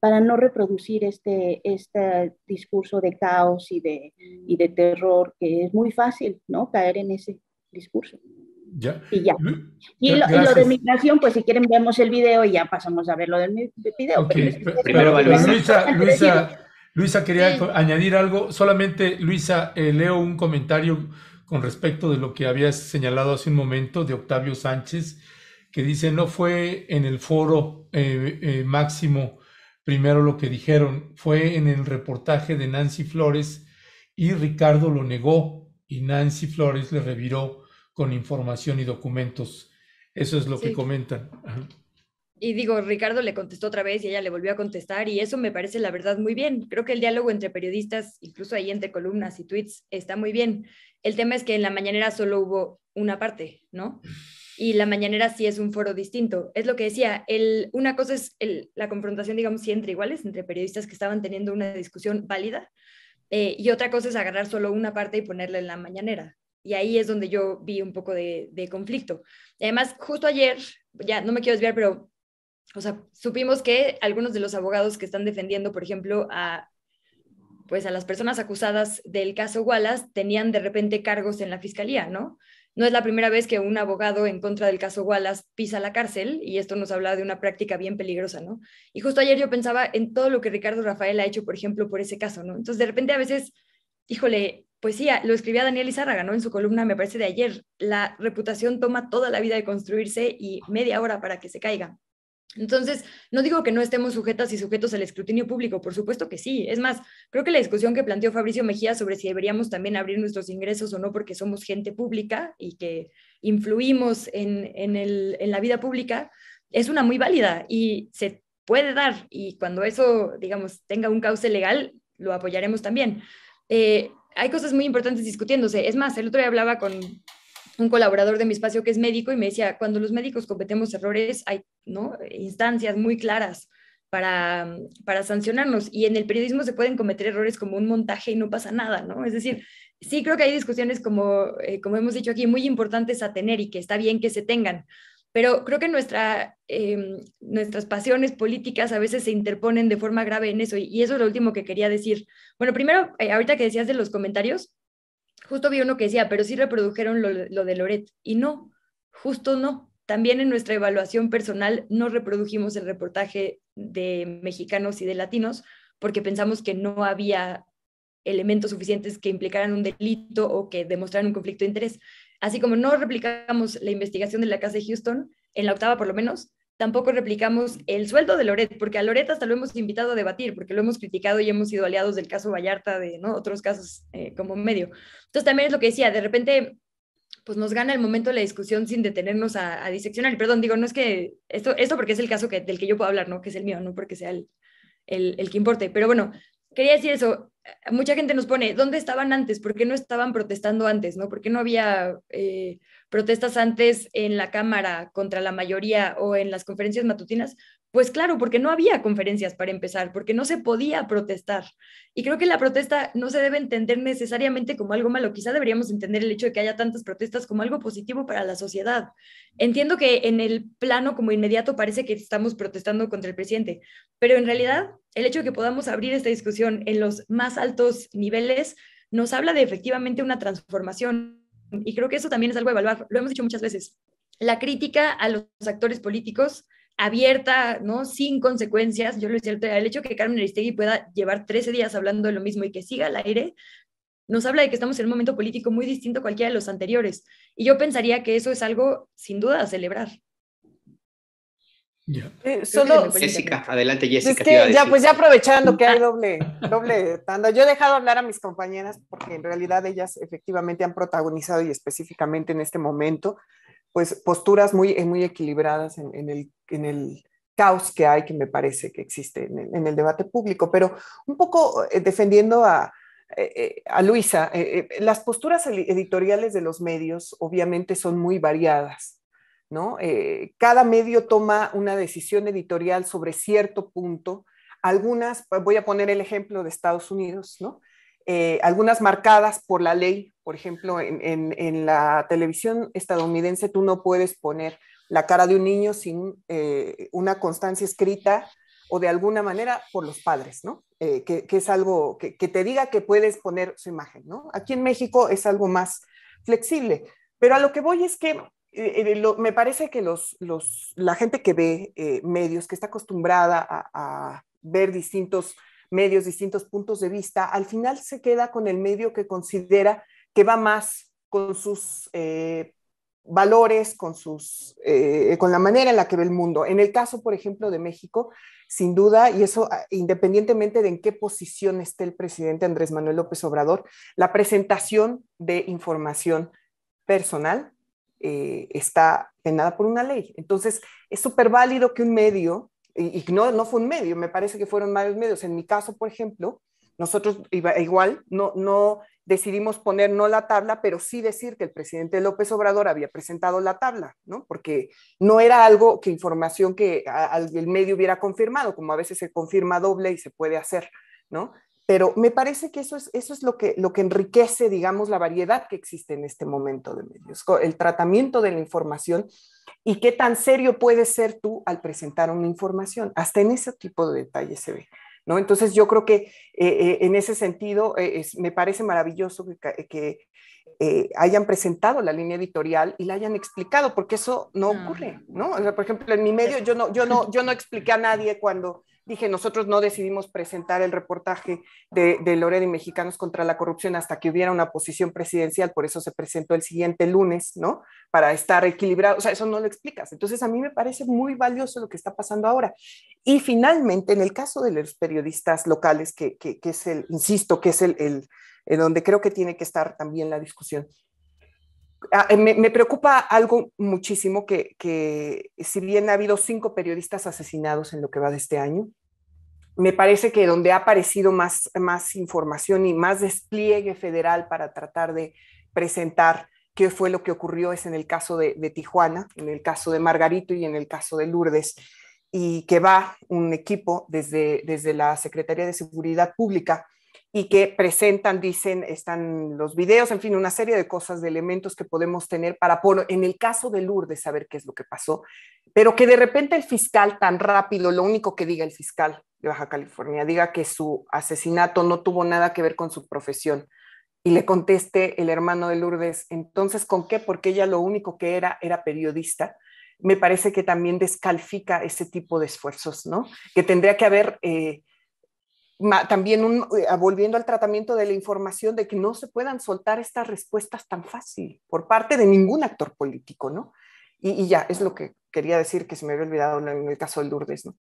para no reproducir este, este discurso de caos y de, y de terror, que es muy fácil, ¿no? Caer en ese discurso. Ya. Y ya. Mm. Y lo, de migración, pues si quieren vemos el video y ya pasamos a ver lo del video. primero, Luisa, Luisa, Luisa, quería añadir algo. Solamente, Luisa, eh, leo un comentario con respecto de lo que habías señalado hace un momento de Octavio Sánchez, que dice, no fue en el foro eh, eh, máximo primero lo que dijeron, fue en el reportaje de Nancy Flores y Ricardo lo negó y Nancy Flores le reviró con información y documentos. Eso es lo que comentan. Y digo, Ricardo le contestó otra vez y ella le volvió a contestar y eso me parece la verdad muy bien. Creo que el diálogo entre periodistas, incluso ahí entre columnas y tweets, está muy bien. El tema es que en la mañanera solo hubo una parte, ¿no? Y la mañanera sí es un foro distinto. Es lo que decía, el, una cosa es la confrontación, digamos, sí entre iguales, entre periodistas que estaban teniendo una discusión válida, eh, y otra cosa es agarrar solo una parte y ponerla en la mañanera. Y ahí es donde yo vi un poco de, conflicto. además, justo ayer, ya no me quiero desviar, pero o sea, supimos que algunos de los abogados que están defendiendo, por ejemplo, a pues a las personas acusadas del caso Wallace tenían de repente cargos en la fiscalía, ¿no? No es la primera vez que un abogado en contra del caso Wallace pisa la cárcel y esto nos habla de una práctica bien peligrosa, ¿no? Y justo ayer yo pensaba en todo lo que Ricardo Rafael ha hecho, por ejemplo, por ese caso, ¿no? Entonces de repente a veces, híjole, pues sí, lo escribía Daniel Izárraga, ¿no? En su columna, me parece, de ayer, la reputación toma toda la vida de construirse y media hora para que se caiga. Entonces, no digo que no estemos sujetas y sujetos al escrutinio público, por supuesto que sí. Es más, creo que la discusión que planteó Fabricio Mejía sobre si deberíamos también abrir nuestros ingresos o no porque somos gente pública y que influimos en, la vida pública es una muy válida y se puede dar. Y cuando eso, digamos, tenga un cauce legal, lo apoyaremos también. Eh, hay cosas muy importantes discutiéndose. Es más, el otro día hablaba con un colaborador de mi espacio que es médico y me decía, cuando los médicos cometemos errores hay ¿no? instancias muy claras para, para sancionarnos y en el periodismo se pueden cometer errores como un montaje y no pasa nada, ¿no? Es decir, sí creo que hay discusiones como, eh, como hemos dicho aquí muy importantes a tener y que está bien que se tengan, pero creo que nuestra, em, nuestras pasiones políticas a veces se interponen de forma grave en eso y, eso es lo último que quería decir. Bueno, primero, eh, ahorita que decías de los comentarios, Justo vi uno que decía, pero sí reprodujeron lo, lo de Loret. Y no, justo no. También en nuestra evaluación personal no reprodujimos el reportaje de mexicanos y de latinos porque pensamos que no había elementos suficientes que implicaran un delito o que demostraran un conflicto de interés. Así como no replicamos la investigación de la casa de Houston, en la octava por lo menos, tampoco replicamos el sueldo de Loret, porque a Loret hasta lo hemos invitado a debatir, porque lo hemos criticado y hemos sido aliados del caso Vallarta, de ¿no? otros casos eh, como medio. Entonces también es lo que decía, de repente pues nos gana el momento la discusión sin detenernos a, a diseccionar. Perdón, digo, no es que esto, esto porque es el caso que, del que yo puedo hablar, ¿no? Que es el mío, no porque sea el, el, el, que importe. Pero bueno, quería decir eso. Eh, mucha gente nos pone, ¿dónde estaban antes? ¿Por qué no estaban protestando antes? ¿no? ¿Por qué no había eh, protestas antes en la Cámara contra la mayoría o en las conferencias matutinas? Pues claro, porque no había conferencias para empezar, porque no se podía protestar. Y creo que la protesta no se debe entender necesariamente como algo malo. Quizá deberíamos entender el hecho de que haya tantas protestas como algo positivo para la sociedad. Entiendo que en el plano como inmediato parece que estamos protestando contra el presidente, pero en realidad el hecho de que podamos abrir esta discusión en los más altos niveles nos habla de efectivamente una transformación. Y creo que eso también es algo a evaluar. Lo hemos dicho muchas veces. La crítica a los actores políticos abierta, ¿no? Sin consecuencias. Yo lo decía, el hecho que Carmen Aristegui pueda llevar 13 días hablando de lo mismo y que siga al aire, nos habla de que estamos en un momento político muy distinto a cualquiera de los anteriores. Y yo pensaría que eso es algo, sin duda, a celebrar. Eh, Jessica, adelante Jessica. ya, pues ya aprovechando que hay ah. doble, doble tanda, yo he dejado hablar a mis compañeras porque en realidad ellas efectivamente han protagonizado y específicamente en este momento pues posturas muy, eh, muy equilibradas en, el, en el caos que hay, que me parece que existe en el, debate público. Pero un poco eh, defendiendo a, eh, a Luisa, las posturas editoriales de los medios obviamente son muy variadas. ¿No? cada medio toma una decisión editorial sobre cierto punto. Algunas, voy a poner el ejemplo de Estados Unidos, ¿no? Eh, algunas marcadas por la ley. Por ejemplo, en, la televisión estadounidense tú no puedes poner la cara de un niño sin eh, una constancia escrita o de alguna manera por los padres, ¿no? Eh, que, es algo que, te diga que puedes poner su imagen, ¿no? Aquí en México es algo más flexible, pero a lo que voy es que me parece que los, la gente que ve medios, que está acostumbrada a, a ver distintos medios, distintos puntos de vista, al final se queda con el medio que considera que va más con sus eh, valores, con, sus, eh, con la manera en la que ve el mundo. En el caso, por ejemplo, de México, sin duda, y eso ah, independientemente de en qué posición esté el presidente Andrés Manuel López Obrador, la presentación de información personal eh, está penada por una ley. Entonces, es súper válido que un medio y, no, fue un medio, me parece que fueron varios medios. En mi caso, por ejemplo, nosotros iba, igual no, no decidimos poner no la tabla, pero sí decir que el presidente López Obrador había presentado la tabla, ¿no? Porque no era algo que información que el medio hubiera confirmado, como a veces se confirma doble y se puede hacer, ¿no? pero me parece que eso es, eso es lo, que, lo que enriquece, digamos, la variedad que existe en este momento de medios, el tratamiento de la información y qué tan serio puedes ser tú al presentar una información. Hasta en ese tipo de detalles se ve. ¿no? Entonces yo creo que eh, eh, en ese sentido eh, me parece maravilloso que, hayan presentado la línea editorial y la hayan explicado, porque eso no ocurre, mm. ¿no? por ejemplo, en mi medio yo no, yo no, yo no expliqué a nadie cuando dije, nosotros no decidimos presentar el reportaje de, de y Mexicanos contra la corrupción hasta que hubiera una posición presidencial, por eso se presentó el siguiente lunes, ¿no? Para estar equilibrado, o sea, eso no lo explicas. Entonces, a mí me parece muy valioso lo que está pasando ahora. Y finalmente, en el caso de los periodistas locales, que, es el, insisto, que es el, el, donde creo que tiene que estar también la discusión. Ah, eh, me, preocupa algo muchísimo que, que si bien ha habido cinco periodistas asesinados en lo que va de este año, me parece que donde ha aparecido más, información y más despliegue federal para tratar de presentar qué fue lo que ocurrió es en el caso de, Tijuana, en el caso de Margarito y en el caso de Lourdes, y que va un equipo desde, desde la Secretaría de Seguridad Pública y que presentan, dicen, están los videos, en fin, una serie de cosas, de elementos que podemos tener para, en el caso de Lourdes, saber qué es lo que pasó, pero que de repente el fiscal tan rápido, lo único que diga el fiscal de Baja California, diga que su asesinato no tuvo nada que ver con su profesión. Y le conteste el hermano de Lourdes, entonces, ¿con qué? Porque ella lo único que era era periodista me parece que también descalifica ese tipo de esfuerzos, ¿no? Que tendría que haber eh, también eh, volviendo al tratamiento de la información, de que no se puedan soltar estas respuestas tan fácil por parte de ningún actor político, ¿no? Y, ya, es lo que quería decir que se me había olvidado en el caso del Lourdes, ¿no?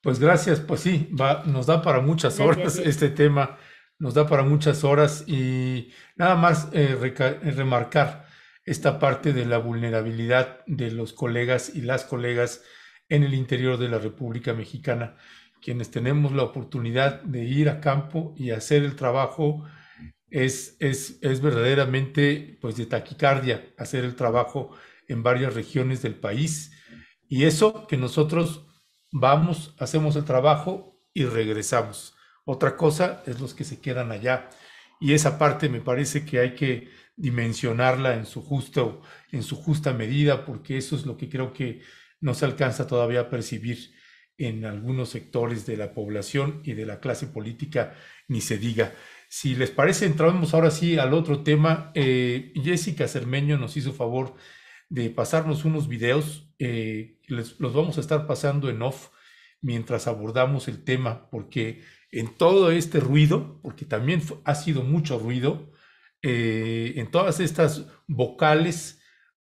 Pues gracias, pues sí, nos da para muchas horas este tema, nos da para muchas horas y nada más eh, eh, remarcar esta parte de la vulnerabilidad de los colegas y las colegas en el interior de la República Mexicana quienes tenemos la oportunidad de ir a campo y hacer el trabajo, es, es, es verdaderamente pues de taquicardia hacer el trabajo en varias regiones del país. Y eso que nosotros vamos, hacemos el trabajo y regresamos. Otra cosa es los que se quedan allá. Y esa parte me parece que hay que dimensionarla en su, justo, en su justa medida, porque eso es lo que creo que no se alcanza todavía a percibir en algunos sectores de la población y de la clase política, ni se diga. Si les parece, entramos ahora sí al otro tema. Eh, Jessica Cermeño nos hizo favor de pasarnos unos videos. Eh, los vamos a estar pasando en off mientras abordamos el tema, porque en todo este ruido, porque también ha sido mucho ruido, eh, en todas estas vocales,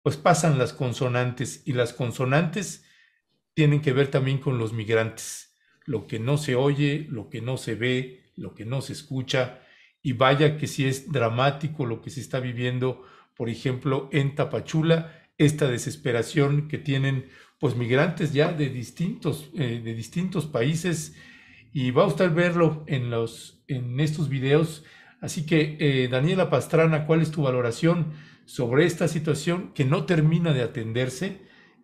pues pasan las consonantes y las consonantes tienen que ver también con los migrantes. Lo que no se oye, lo que no se ve, lo que no se escucha. Y vaya que si es dramático lo que se está viviendo, por ejemplo, en Tapachula, esta desesperación que tienen pues migrantes ya de distintos, eh, de distintos países. Y va a usted verlo en, los, en estos videos. Así que, eh, Daniela Pastrana, ¿cuál es tu valoración sobre esta situación que no termina de atenderse?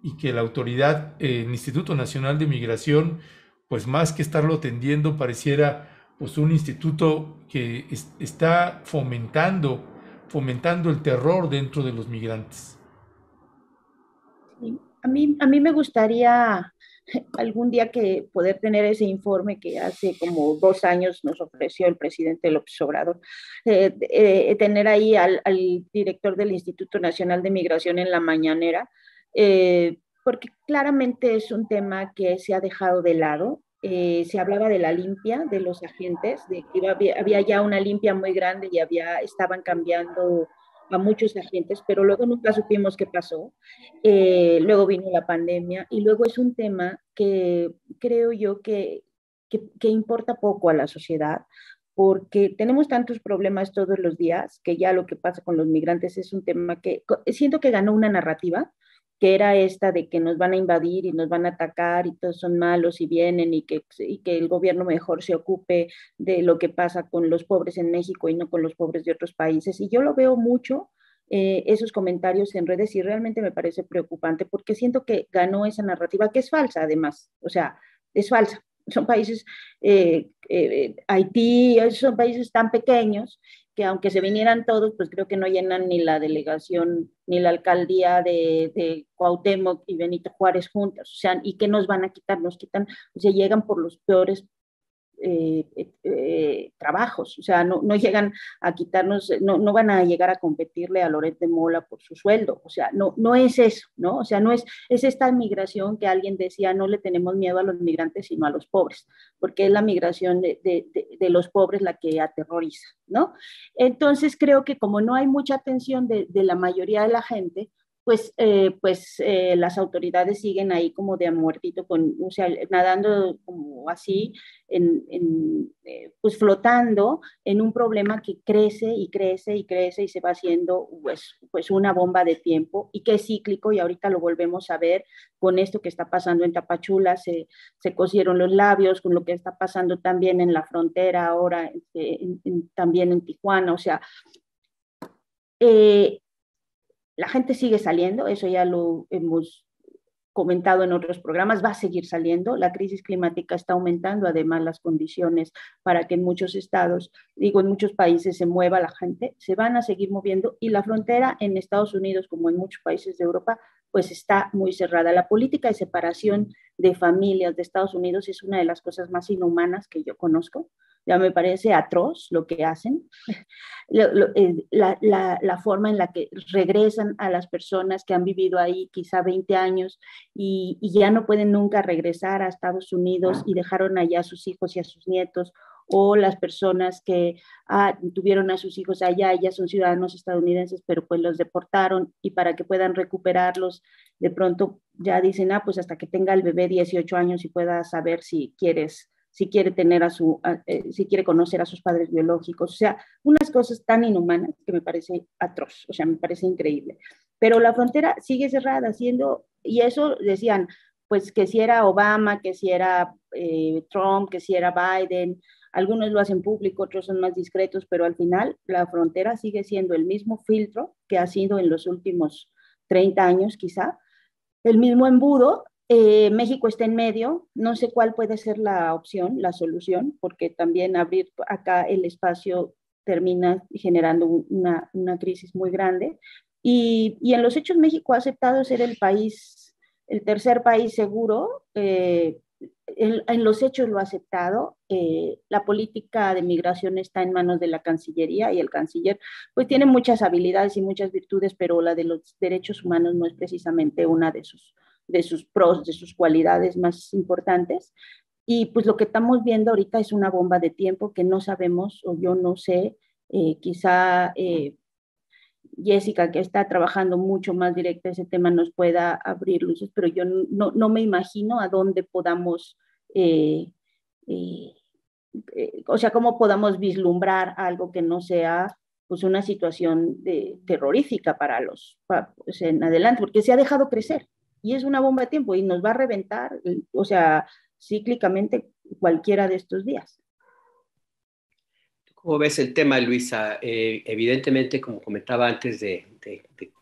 y que la autoridad, eh, el Instituto Nacional de Migración, pues más que estarlo atendiendo, pareciera pues un instituto que está fomentando, fomentando el terror dentro de los migrantes. A mí, a mí me gustaría algún día que poder tener ese informe que hace como dos años nos ofreció el presidente López Obrador, eh, eh, tener ahí al, director del Instituto Nacional de Migración en la mañanera eh, porque claramente es un tema que se ha dejado de lado. Eh, se hablaba de la limpia de los agentes, de que había, ya una limpia muy grande y había, estaban cambiando a muchos agentes, pero luego nunca supimos qué pasó. Eh, luego vino la pandemia y luego es un tema que creo yo que, que importa poco a la sociedad, porque tenemos tantos problemas todos los días que ya lo que pasa con los migrantes es un tema que siento que ganó una narrativa que era esta de que nos van a invadir y nos van a atacar y todos son malos y vienen y que, que el gobierno mejor se ocupe de lo que pasa con los pobres en México y no con los pobres de otros países. Y yo lo veo mucho eh, esos comentarios en redes y realmente me parece preocupante porque siento que ganó esa narrativa que es falsa además, o sea, es falsa. Son países, eh, eh, Haití, son países tan pequeños que aunque se vinieran todos, pues creo que no llenan ni la delegación ni la alcaldía de, de, Cuauhtémoc y Benito Juárez juntas, o sea, ¿y qué nos van a quitar? Nos quitan, o sea, llegan por los peores eh, eh, eh, trabajos, o sea, no, llegan a quitarnos, no, van a llegar a competirle a Lorette Mola por su sueldo, o sea, no, es eso, ¿no? O sea, no es, es esta migración que alguien decía, no le tenemos miedo a los migrantes, sino a los pobres, porque es la migración de, de los pobres la que aterroriza, ¿no? Entonces creo que como no hay mucha atención de la mayoría de la gente, pues, eh, pues eh, las autoridades siguen ahí como de muertito, con, o sea, nadando como así, en, eh, pues flotando en un problema que crece y crece y crece y se va haciendo pues, pues una bomba de tiempo y que es cíclico y ahorita lo volvemos a ver con esto que está pasando en Tapachula, se, cosieron los labios, con lo que está pasando también en la frontera ahora, también en Tijuana, o sea, eh, la gente sigue saliendo, eso ya lo hemos comentado en otros programas, va a seguir saliendo. La crisis climática está aumentando además las condiciones para que en muchos estados, digo, en muchos países se mueva la gente, se van a seguir moviendo y la frontera en Estados Unidos, como en muchos países de Europa, pues está muy cerrada. La política de separación de familias de Estados Unidos es una de las cosas más inhumanas que yo conozco ya me parece atroz lo que hacen, eh, la, forma en la que regresan a las personas que han vivido ahí quizá 20 años y, ya no pueden nunca regresar a Estados Unidos y dejaron allá a sus hijos y a sus nietos o las personas que ah, tuvieron a sus hijos allá, ya son ciudadanos estadounidenses, pero pues los deportaron y para que puedan recuperarlos, de pronto ya dicen, ah, pues hasta que tenga el bebé 18 años y pueda saber si quieres si quiere tener a su, eh, si quiere conocer a sus padres biológicos, o sea, unas cosas tan inhumanas que me parece atroz, o sea, me parece increíble. Pero la frontera sigue cerrada, siendo, y eso decían, pues que si era Obama, que si era eh, Trump, que si era Biden, algunos lo hacen público, otros son más discretos, pero al final la frontera sigue siendo el mismo filtro que ha sido en los últimos 30 años quizá, el mismo embudo eh, México está en medio, no sé cuál puede ser la opción, la solución, porque también abrir acá el espacio termina generando una, crisis muy grande. Y, en los hechos México ha aceptado ser el país, el tercer país seguro, eh, en, los hechos lo ha aceptado. Eh, la política de migración está en manos de la Cancillería y el canciller pues tiene muchas habilidades y muchas virtudes, pero la de los derechos humanos no es precisamente una de sus de sus pros, de sus cualidades más importantes. Y pues lo que estamos viendo ahorita es una bomba de tiempo que no sabemos o yo no sé, eh, quizá eh, Jessica que está trabajando mucho más directa ese tema nos pueda abrir luces, pero yo no, no me imagino a dónde podamos... Eh, o sea, cómo podamos vislumbrar algo que no sea pues una situación de, terrorífica para los pues, en adelante, porque se ha dejado crecer y es una bomba de tiempo y nos va a reventar, o sea, cíclicamente cualquiera de estos días. ¿Cómo ves el tema, Luisa? Eh, evidentemente, como comentaba antes de,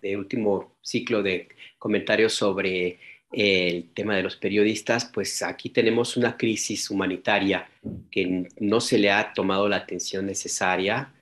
de, último ciclo de comentarios sobre eh, el tema de los periodistas, pues aquí tenemos una crisis humanitaria que no se le ha tomado la atención necesaria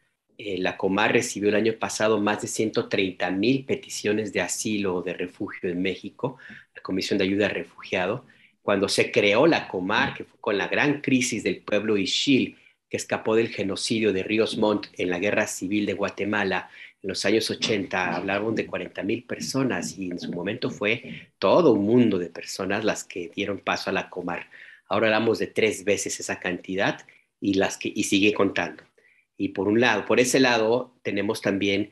eh, la Comar recibió el año pasado más de 130 mil peticiones de asilo o de refugio en México, la Comisión de Ayuda a Refugiado. Cuando se creó la Comar, que fue con la gran crisis del pueblo Ishil, que escapó del genocidio de Ríos Montt en la guerra civil de Guatemala en los años 80, hablaron de 40 mil personas y en su momento fue todo un mundo de personas las que dieron paso a la Comar. Ahora hablamos de tres veces esa cantidad y las que y sigue contando. Y por un lado, por ese lado, tenemos también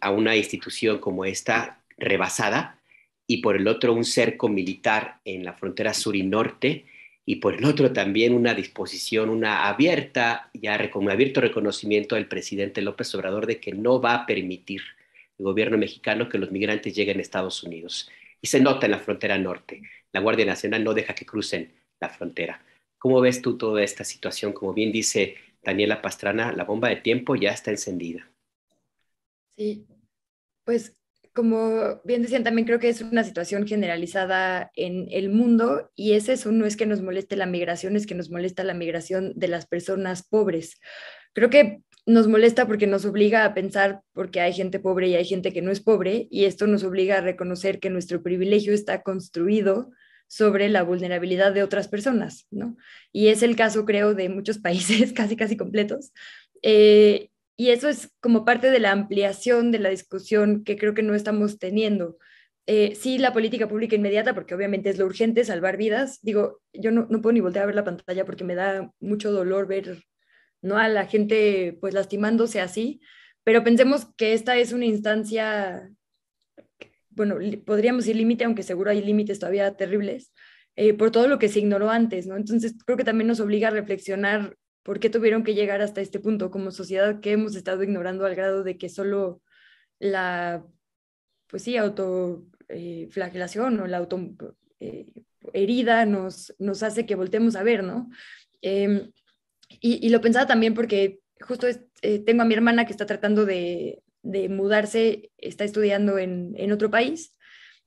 a una institución como esta rebasada y por el otro un cerco militar en la frontera sur y norte y por el otro también una disposición, una abierta, ya abierto reconocimiento del presidente López Obrador de que no va a permitir el gobierno mexicano que los migrantes lleguen a Estados Unidos. Y se nota en la frontera norte. La Guardia Nacional no deja que crucen la frontera. ¿Cómo ves tú toda esta situación? Como bien dice Daniela Pastrana, la bomba de tiempo ya está encendida. Sí, pues como bien decían, también creo que es una situación generalizada en el mundo y es eso, no es que nos moleste la migración, es que nos molesta la migración de las personas pobres. Creo que nos molesta porque nos obliga a pensar porque hay gente pobre y hay gente que no es pobre y esto nos obliga a reconocer que nuestro privilegio está construido sobre la vulnerabilidad de otras personas, ¿no? Y es el caso, creo, de muchos países casi, casi completos. Eh, y eso es como parte de la ampliación de la discusión que creo que no estamos teniendo. Eh, sí, la política pública inmediata, porque obviamente es lo urgente, salvar vidas. Digo, yo no, no puedo ni voltear a ver la pantalla porque me da mucho dolor ver ¿no? a la gente pues lastimándose así, pero pensemos que esta es una instancia bueno, podríamos ir límite, aunque seguro hay límites todavía terribles, eh, por todo lo que se ignoró antes, ¿no? Entonces, creo que también nos obliga a reflexionar por qué tuvieron que llegar hasta este punto como sociedad que hemos estado ignorando al grado de que solo la, pues sí, autoflagelación eh, o la auto eh, herida nos, nos hace que voltemos a ver, ¿no? Em, y, y, lo pensaba también porque justo tengo a mi hermana que está tratando de, de mudarse está estudiando en, otro país.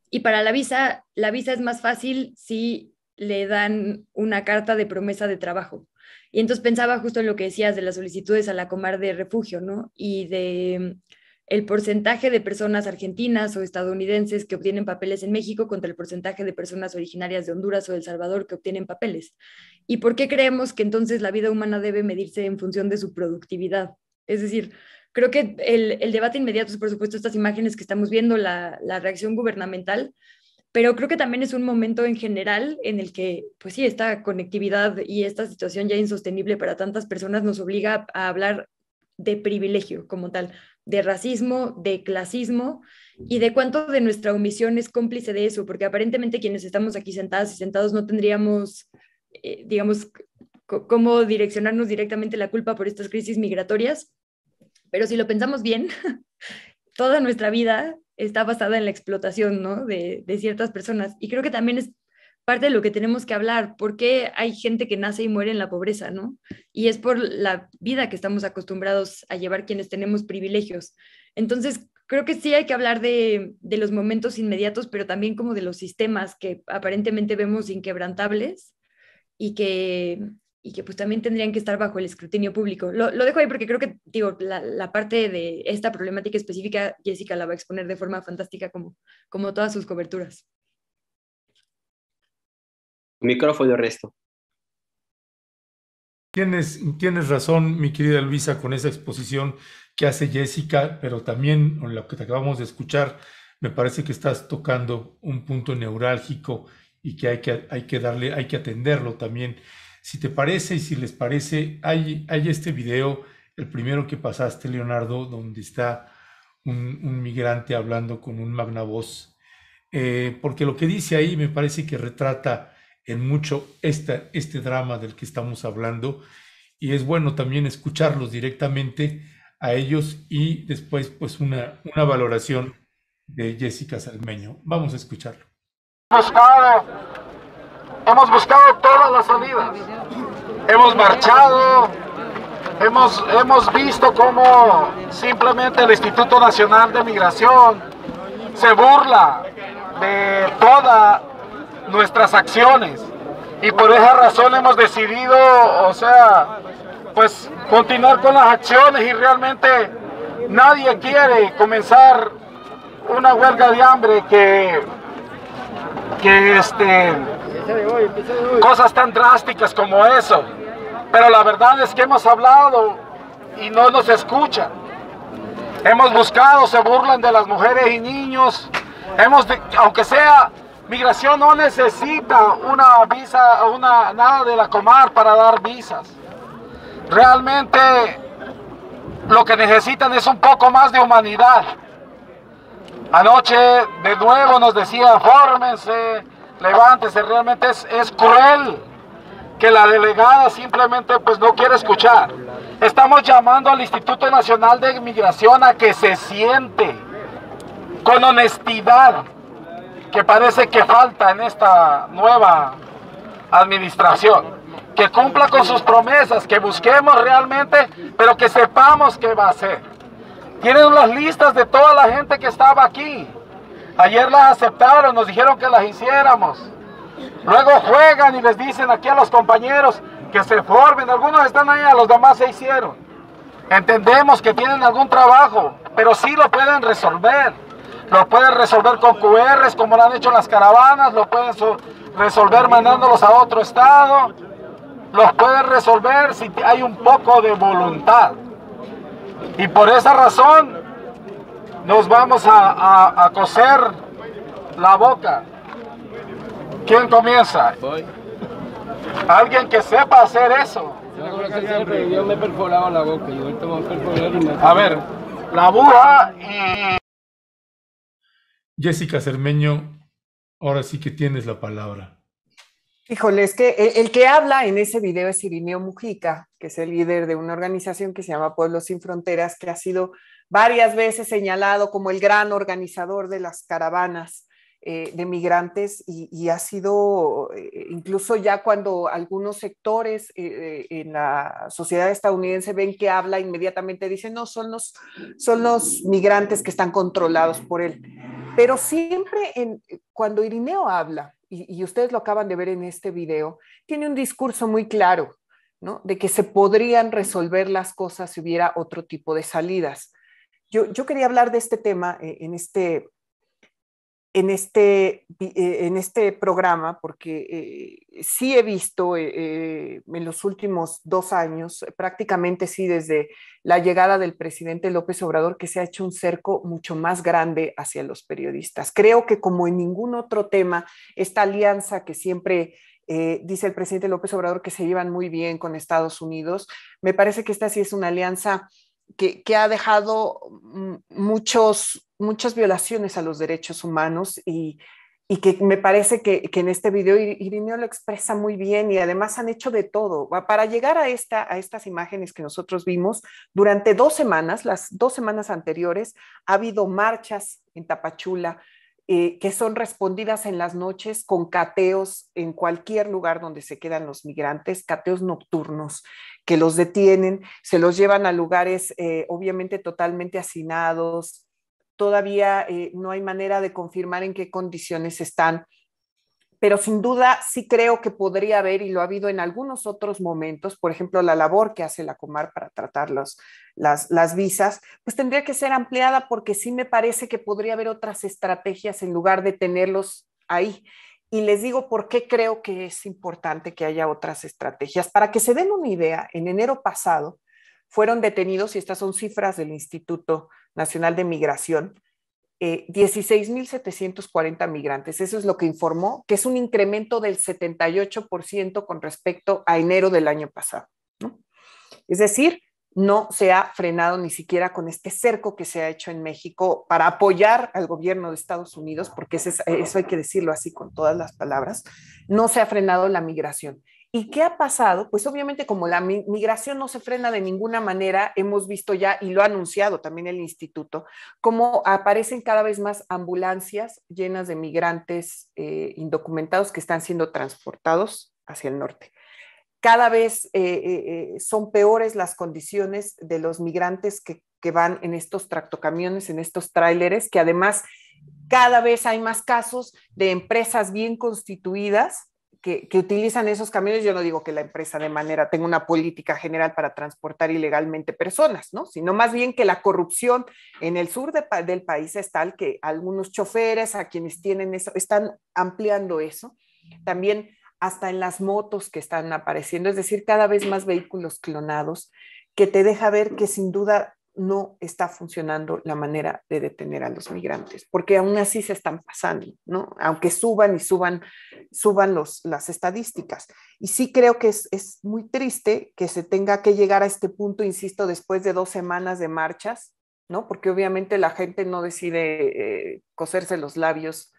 Y para la visa, la visa es más fácil si le dan una carta de promesa de trabajo. Y entonces pensaba justo en lo que decías de las solicitudes a la comar de refugio, ¿no? Y de el porcentaje de personas argentinas o estadounidenses que obtienen papeles en México contra el porcentaje de personas originarias de Honduras o El Salvador que obtienen papeles. ¿Y por qué creemos que entonces la vida humana debe medirse en función de su productividad? Es decir, Creo que el, el debate inmediato es, por supuesto, estas imágenes que estamos viendo, la, la reacción gubernamental, pero creo que también es un momento en general en el que, pues sí, esta conectividad y esta situación ya insostenible para tantas personas nos obliga a hablar de privilegio como tal, de racismo, de clasismo y de cuánto de nuestra omisión es cómplice de eso, porque aparentemente quienes estamos aquí sentadas y sentados no tendríamos, eh, digamos, cómo direccionarnos directamente la culpa por estas crisis migratorias, pero si lo pensamos bien, toda nuestra vida está basada en la explotación ¿no? de, ciertas personas. Y creo que también es parte de lo que tenemos que hablar, porque hay gente que nace y muere en la pobreza, ¿no? Y es por la vida que estamos acostumbrados a llevar quienes tenemos privilegios. Entonces, creo que sí hay que hablar de, de los momentos inmediatos, pero también como de los sistemas que aparentemente vemos inquebrantables y que y que pues también tendrían que estar bajo el escrutinio público. Lo, dejo ahí porque creo que, digo, la, parte de esta problemática específica, Jessica la va a exponer de forma fantástica como, como todas sus coberturas. Micrófono resto. Tienes, tienes razón, mi querida Luisa, con esa exposición que hace Jessica, pero también con lo que te acabamos de escuchar, me parece que estás tocando un punto neurálgico y que hay que, hay que darle, hay que atenderlo también si te parece y si les parece, hay, hay este video, el primero que pasaste, Leonardo, donde está un, migrante hablando con un magnavoz, eh, porque lo que dice ahí me parece que retrata en mucho esta, este drama del que estamos hablando y es bueno también escucharlos directamente a ellos y después pues una, valoración de Jessica Salmeño. Vamos a escucharlo. Hemos buscado todas las salidas. Hemos marchado, hemos, hemos visto cómo simplemente el Instituto Nacional de Migración se burla de todas nuestras acciones. Y por esa razón hemos decidido, o sea, pues continuar con las acciones y realmente nadie quiere comenzar una huelga de hambre que, que este, Cosas tan drásticas como eso. Pero la verdad es que hemos hablado y no nos escuchan. Hemos buscado, se burlan de las mujeres y niños. Hemos, aunque sea, migración no necesita una visa, una, nada de la comar para dar visas. Realmente lo que necesitan es un poco más de humanidad. Anoche de nuevo nos decían, fórmense, levántese, realmente es, cruel que la delegada simplemente pues no quiere escuchar. Estamos llamando al Instituto Nacional de Migración a que se siente con honestidad, que parece que falta en esta nueva administración. Que cumpla con sus promesas, que busquemos realmente, pero que sepamos qué va a hacer. Tienen las listas de toda la gente que estaba aquí. Ayer las aceptaron, nos dijeron que las hiciéramos. Luego juegan y les dicen aquí a los compañeros que se formen. Algunos están ahí, a los demás se hicieron. Entendemos que tienen algún trabajo, pero sí lo pueden resolver. Lo pueden resolver con QRs como lo han hecho las caravanas, lo pueden resolver mandándolos a otro estado. Los pueden resolver si hay un poco de voluntad. Y por esa razón nos vamos a, coser la boca. ¿Quién comienza? Alguien que sepa hacer eso. Yo, me perforaba la boca, a ver, la burra Jessica Cermeño, ahora sí que tienes la palabra. Híjole, es que el, el, que habla en ese video es Irineo Mujica, que es el líder de una organización que se llama Pueblos Sin Fronteras, que ha sido varias veces señalado como el gran organizador de las caravanas eh, de migrantes y, ha sido, eh, incluso ya cuando algunos sectores eh, en la sociedad estadounidense ven que habla, inmediatamente dicen, no, son los, son los migrantes que están controlados por él. Pero siempre cuando Irineo habla, y, ustedes lo acaban de ver en este video, tiene un discurso muy claro, de que se podrían resolver las cosas si hubiera otro tipo de salidas. Yo, quería hablar de este tema eh, en este, este, eh, en este programa porque eh, sí he visto en los últimos dos años, prácticamente sí desde la llegada del presidente López Obrador, que se ha hecho un cerco mucho más grande hacia los periodistas. Creo que como en ningún otro tema, esta alianza que siempre... dice el presidente López Obrador que se llevan muy bien con Estados Unidos. Me parece que esta sí es una alianza que, ha dejado muchos, muchas violaciones a los derechos humanos y, y que me parece que, que, en este video Irineo lo expresa muy bien y además han hecho de todo. Para llegar a, esta, a estas imágenes que nosotros vimos, durante dos semanas, las dos semanas anteriores, ha habido marchas en Tapachula, eh, que son respondidas en las noches con cateos en cualquier lugar donde se quedan los migrantes, cateos nocturnos que los detienen, se los llevan a lugares eh, obviamente totalmente hacinados, todavía eh, no hay manera de confirmar en qué condiciones están pero sin duda sí creo que podría haber, y lo ha habido en algunos otros momentos, por ejemplo, la labor que hace la Comar para tratar las, las, visas, pues tendría que ser ampliada porque sí me parece que podría haber otras estrategias en lugar de tenerlos ahí. Y les digo por qué creo que es importante que haya otras estrategias. Para que se den una idea, en enero pasado fueron detenidos, y estas son cifras del Instituto Nacional de Migración, 16.740 eh, migrantes. Eso es lo que informó, que es un incremento del 78% con respecto a enero del año pasado. Es decir, no se ha frenado ni siquiera con este cerco que se ha hecho en México para apoyar al gobierno de Estados Unidos, porque eso hay que decirlo así con todas las palabras, no se ha frenado la migración. ¿Y qué ha pasado? Pues obviamente como la migración no se frena de ninguna manera, hemos visto ya, y lo ha anunciado también el instituto, cómo aparecen cada vez más ambulancias llenas de migrantes eh, indocumentados que están siendo transportados hacia el norte. Cada vez eh, eh, son peores las condiciones de los migrantes que, que van en estos tractocamiones, en estos tráileres, que además cada vez hay más casos de empresas bien constituidas que, utilizan esos camiones, yo no digo que la empresa de manera tenga una política general para transportar ilegalmente personas, ¿no? Sino más bien que la corrupción en el sur del país es tal que algunos choferes a quienes tienen eso están ampliando eso. También hasta en las motos que están apareciendo, es decir, cada vez más vehículos clonados que te deja ver que sin duda no está funcionando la manera de detener a los migrantes, porque aún así se están pasando, ¿no? Aunque suban y suban, suban los, las estadísticas. Y sí creo que es, muy triste que se tenga que llegar a este punto, insisto, después de dos semanas de marchas, ¿no? Porque obviamente la gente no decide eh, coserse los labios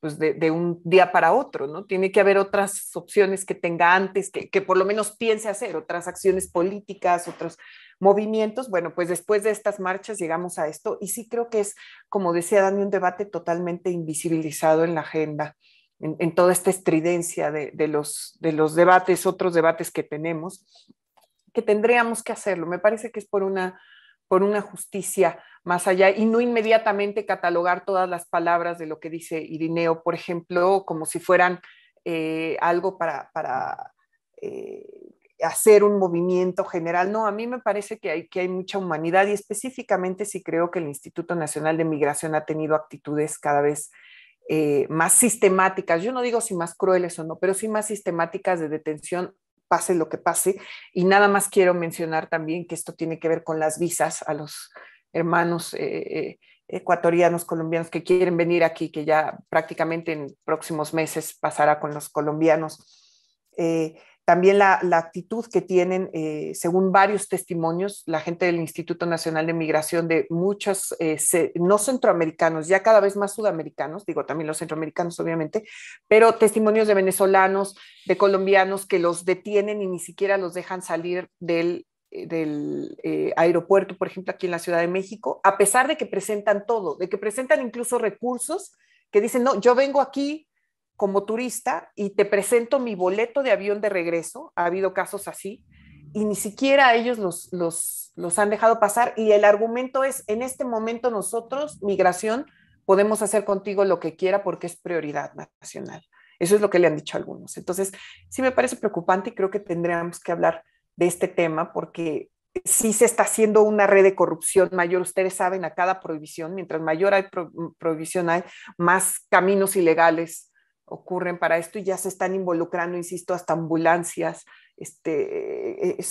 pues de, un día para otro, ¿no? Tiene que haber otras opciones que tenga antes, que, por lo menos piense hacer, otras acciones políticas, otros movimientos. Bueno, pues después de estas marchas llegamos a esto y sí creo que es, como decía Dani, un debate totalmente invisibilizado en la agenda, en, toda esta estridencia de, de, los, de los debates, otros debates que tenemos, que tendríamos que hacerlo. Me parece que es por una por una justicia más allá y no inmediatamente catalogar todas las palabras de lo que dice Irineo, por ejemplo, como si fueran eh, algo para, eh, hacer un movimiento general. No, a mí me parece que hay, que hay mucha humanidad y específicamente si sí creo que el Instituto Nacional de Migración ha tenido actitudes cada vez eh, más sistemáticas, yo no digo si más crueles o no, pero sí más sistemáticas de detención pase lo que pase. Y nada más quiero mencionar también que esto tiene que ver con las visas a los hermanos eh, eh, ecuatorianos, colombianos que quieren venir aquí, que ya prácticamente en próximos meses pasará con los colombianos. Eh, también la, actitud que tienen, eh, según varios testimonios, la gente del Instituto Nacional de Migración de muchos, eh, no centroamericanos, ya cada vez más sudamericanos, digo también los centroamericanos obviamente, pero testimonios de venezolanos, de colombianos que los detienen y ni siquiera los dejan salir del, eh, del aeropuerto, por ejemplo, aquí en la Ciudad de México, a pesar de que presentan todo, de que presentan incluso recursos que dicen, no, yo vengo aquí como turista y te presento mi boleto de avión de regreso, ha habido casos así, y ni siquiera ellos los, los, han dejado pasar. Y el argumento es, en este momento nosotros, migración, podemos hacer contigo lo que quiera porque es prioridad nacional. Eso es lo que le han dicho algunos. Entonces, sí me parece preocupante y creo que tendríamos que hablar de este tema porque sí se está haciendo una red de corrupción mayor. Ustedes saben, a cada prohibición, mientras mayor hay prohibición hay, más caminos ilegales ocurren para esto y ya se están involucrando, insisto, hasta ambulancias. Este, eh,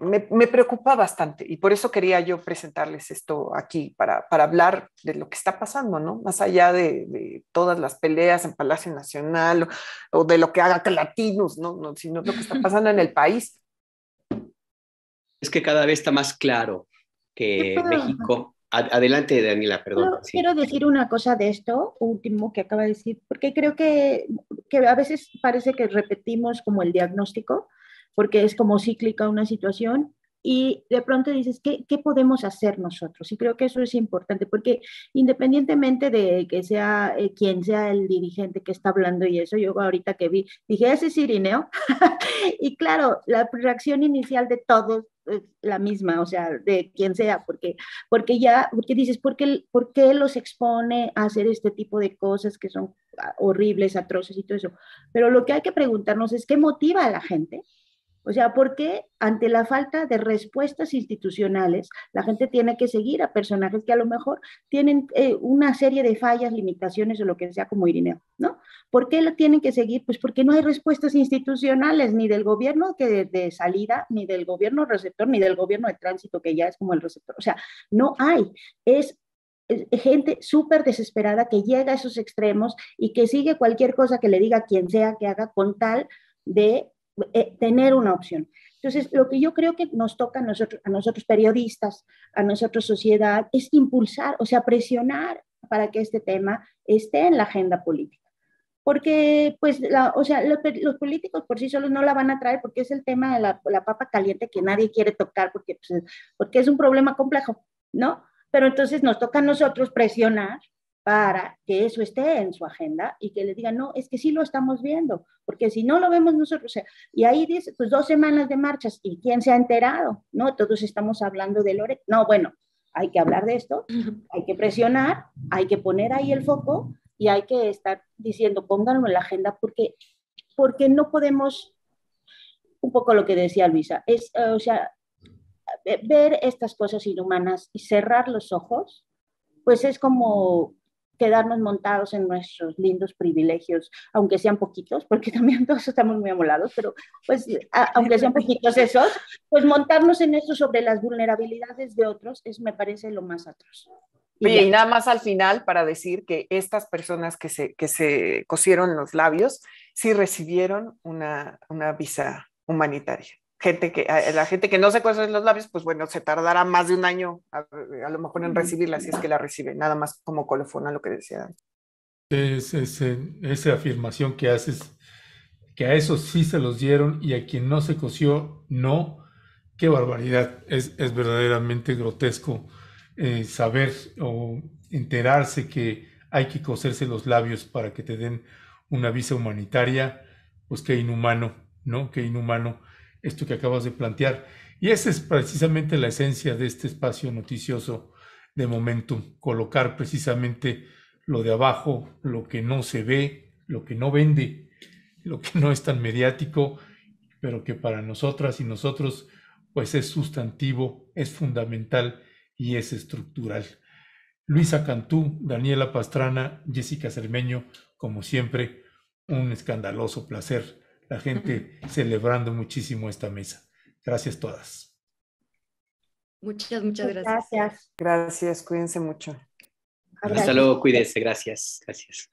me, preocupa bastante y por eso quería yo presentarles esto aquí, para, hablar de lo que está pasando, ¿no? Más allá de, todas las peleas en Palacio Nacional o, de lo que haga Latinos, ¿no? Sino lo que está pasando en el país. Es que cada vez está más claro que México Adelante, Daniela, perdón. Quiero decir una cosa de esto último que acaba de decir, porque creo que, que, a veces parece que repetimos como el diagnóstico, porque es como cíclica una situación, y de pronto dices, ¿qué, podemos hacer nosotros? Y creo que eso es importante, porque independientemente de que sea eh, quien sea el dirigente que está hablando y eso, yo ahorita que vi, dije, ese es Irineo. y claro, la reacción inicial de todos es la misma, o sea, de quien sea, porque, porque ya, porque dices, porque ¿por qué los expone a hacer este tipo de cosas que son ah, horribles, atroces y todo eso? Pero lo que hay que preguntarnos es, ¿qué motiva a la gente? O sea, ¿por qué ante la falta de respuestas institucionales la gente tiene que seguir a personajes que a lo mejor tienen eh, una serie de fallas, limitaciones o lo que sea como Irineo, ¿no? ¿Por qué lo tienen que seguir? Pues porque no hay respuestas institucionales ni del gobierno que de, salida, ni del gobierno receptor, ni del gobierno de tránsito que ya es como el receptor. O sea, no hay. Es gente súper desesperada que llega a esos extremos y que sigue cualquier cosa que le diga quien sea que haga con tal de eh, tener una opción. Entonces, lo que yo creo que nos toca a nosotros, a nosotros periodistas, a nosotros sociedad, es impulsar, o sea, presionar para que este tema esté en la agenda política. Porque, pues, o sea, los, políticos por sí solos no la van a traer porque es el tema de la, papa caliente que nadie quiere tocar porque, pues, porque es un problema complejo, ¿no? Pero entonces nos toca a nosotros presionar para que eso esté en su agenda y que le digan, no, es que sí lo estamos viendo, porque si no lo vemos nosotros, y ahí dice, pues dos semanas de marchas, ¿y quién se ha enterado? ¿No? Todos estamos hablando de Lore No, bueno, hay que hablar de esto, hay que presionar, hay que poner ahí el foco y hay que estar diciendo, pónganlo en la agenda, porque, porque no podemos, un poco lo que decía Luisa, es, eh, o sea, ver estas cosas inhumanas y cerrar los ojos pues es como quedarnos montados en nuestros lindos privilegios, aunque sean poquitos, porque también todos estamos muy amolados, pero pues aunque sean poquitos esos, pues montarnos en eso sobre las vulnerabilidades de otros es me parece lo más atroz. Y, nada más al final para decir que estas personas que se, que se cosieron los labios sí recibieron una, una visa humanitaria gente que, la gente que no se en los labios, pues bueno, se tardará más de un año a, lo mejor en recibirla, si es que la recibe, nada más como colofón lo que decía. Es, esa afirmación que haces, que a esos sí se los dieron y a quien no se cosió, no, qué barbaridad, es, verdaderamente grotesco eh, saber o enterarse que hay que coserse los labios para que te den una visa humanitaria, pues qué inhumano, ¿no? Qué inhumano esto que acabas de plantear. Y esa es precisamente la esencia de este espacio noticioso de Momentum, colocar precisamente lo de abajo, lo que no se ve, lo que no vende, lo que no es tan mediático, pero que para nosotras y nosotros pues es sustantivo, es fundamental y es estructural. Luisa Cantú, Daniela Pastrana, Jessica Cermeño, como siempre, un escandaloso placer la gente celebrando muchísimo esta mesa. Gracias todas. Muchas, muchas gracias. Gracias, gracias cuídense mucho. Hasta luego, cuídense, gracias, gracias.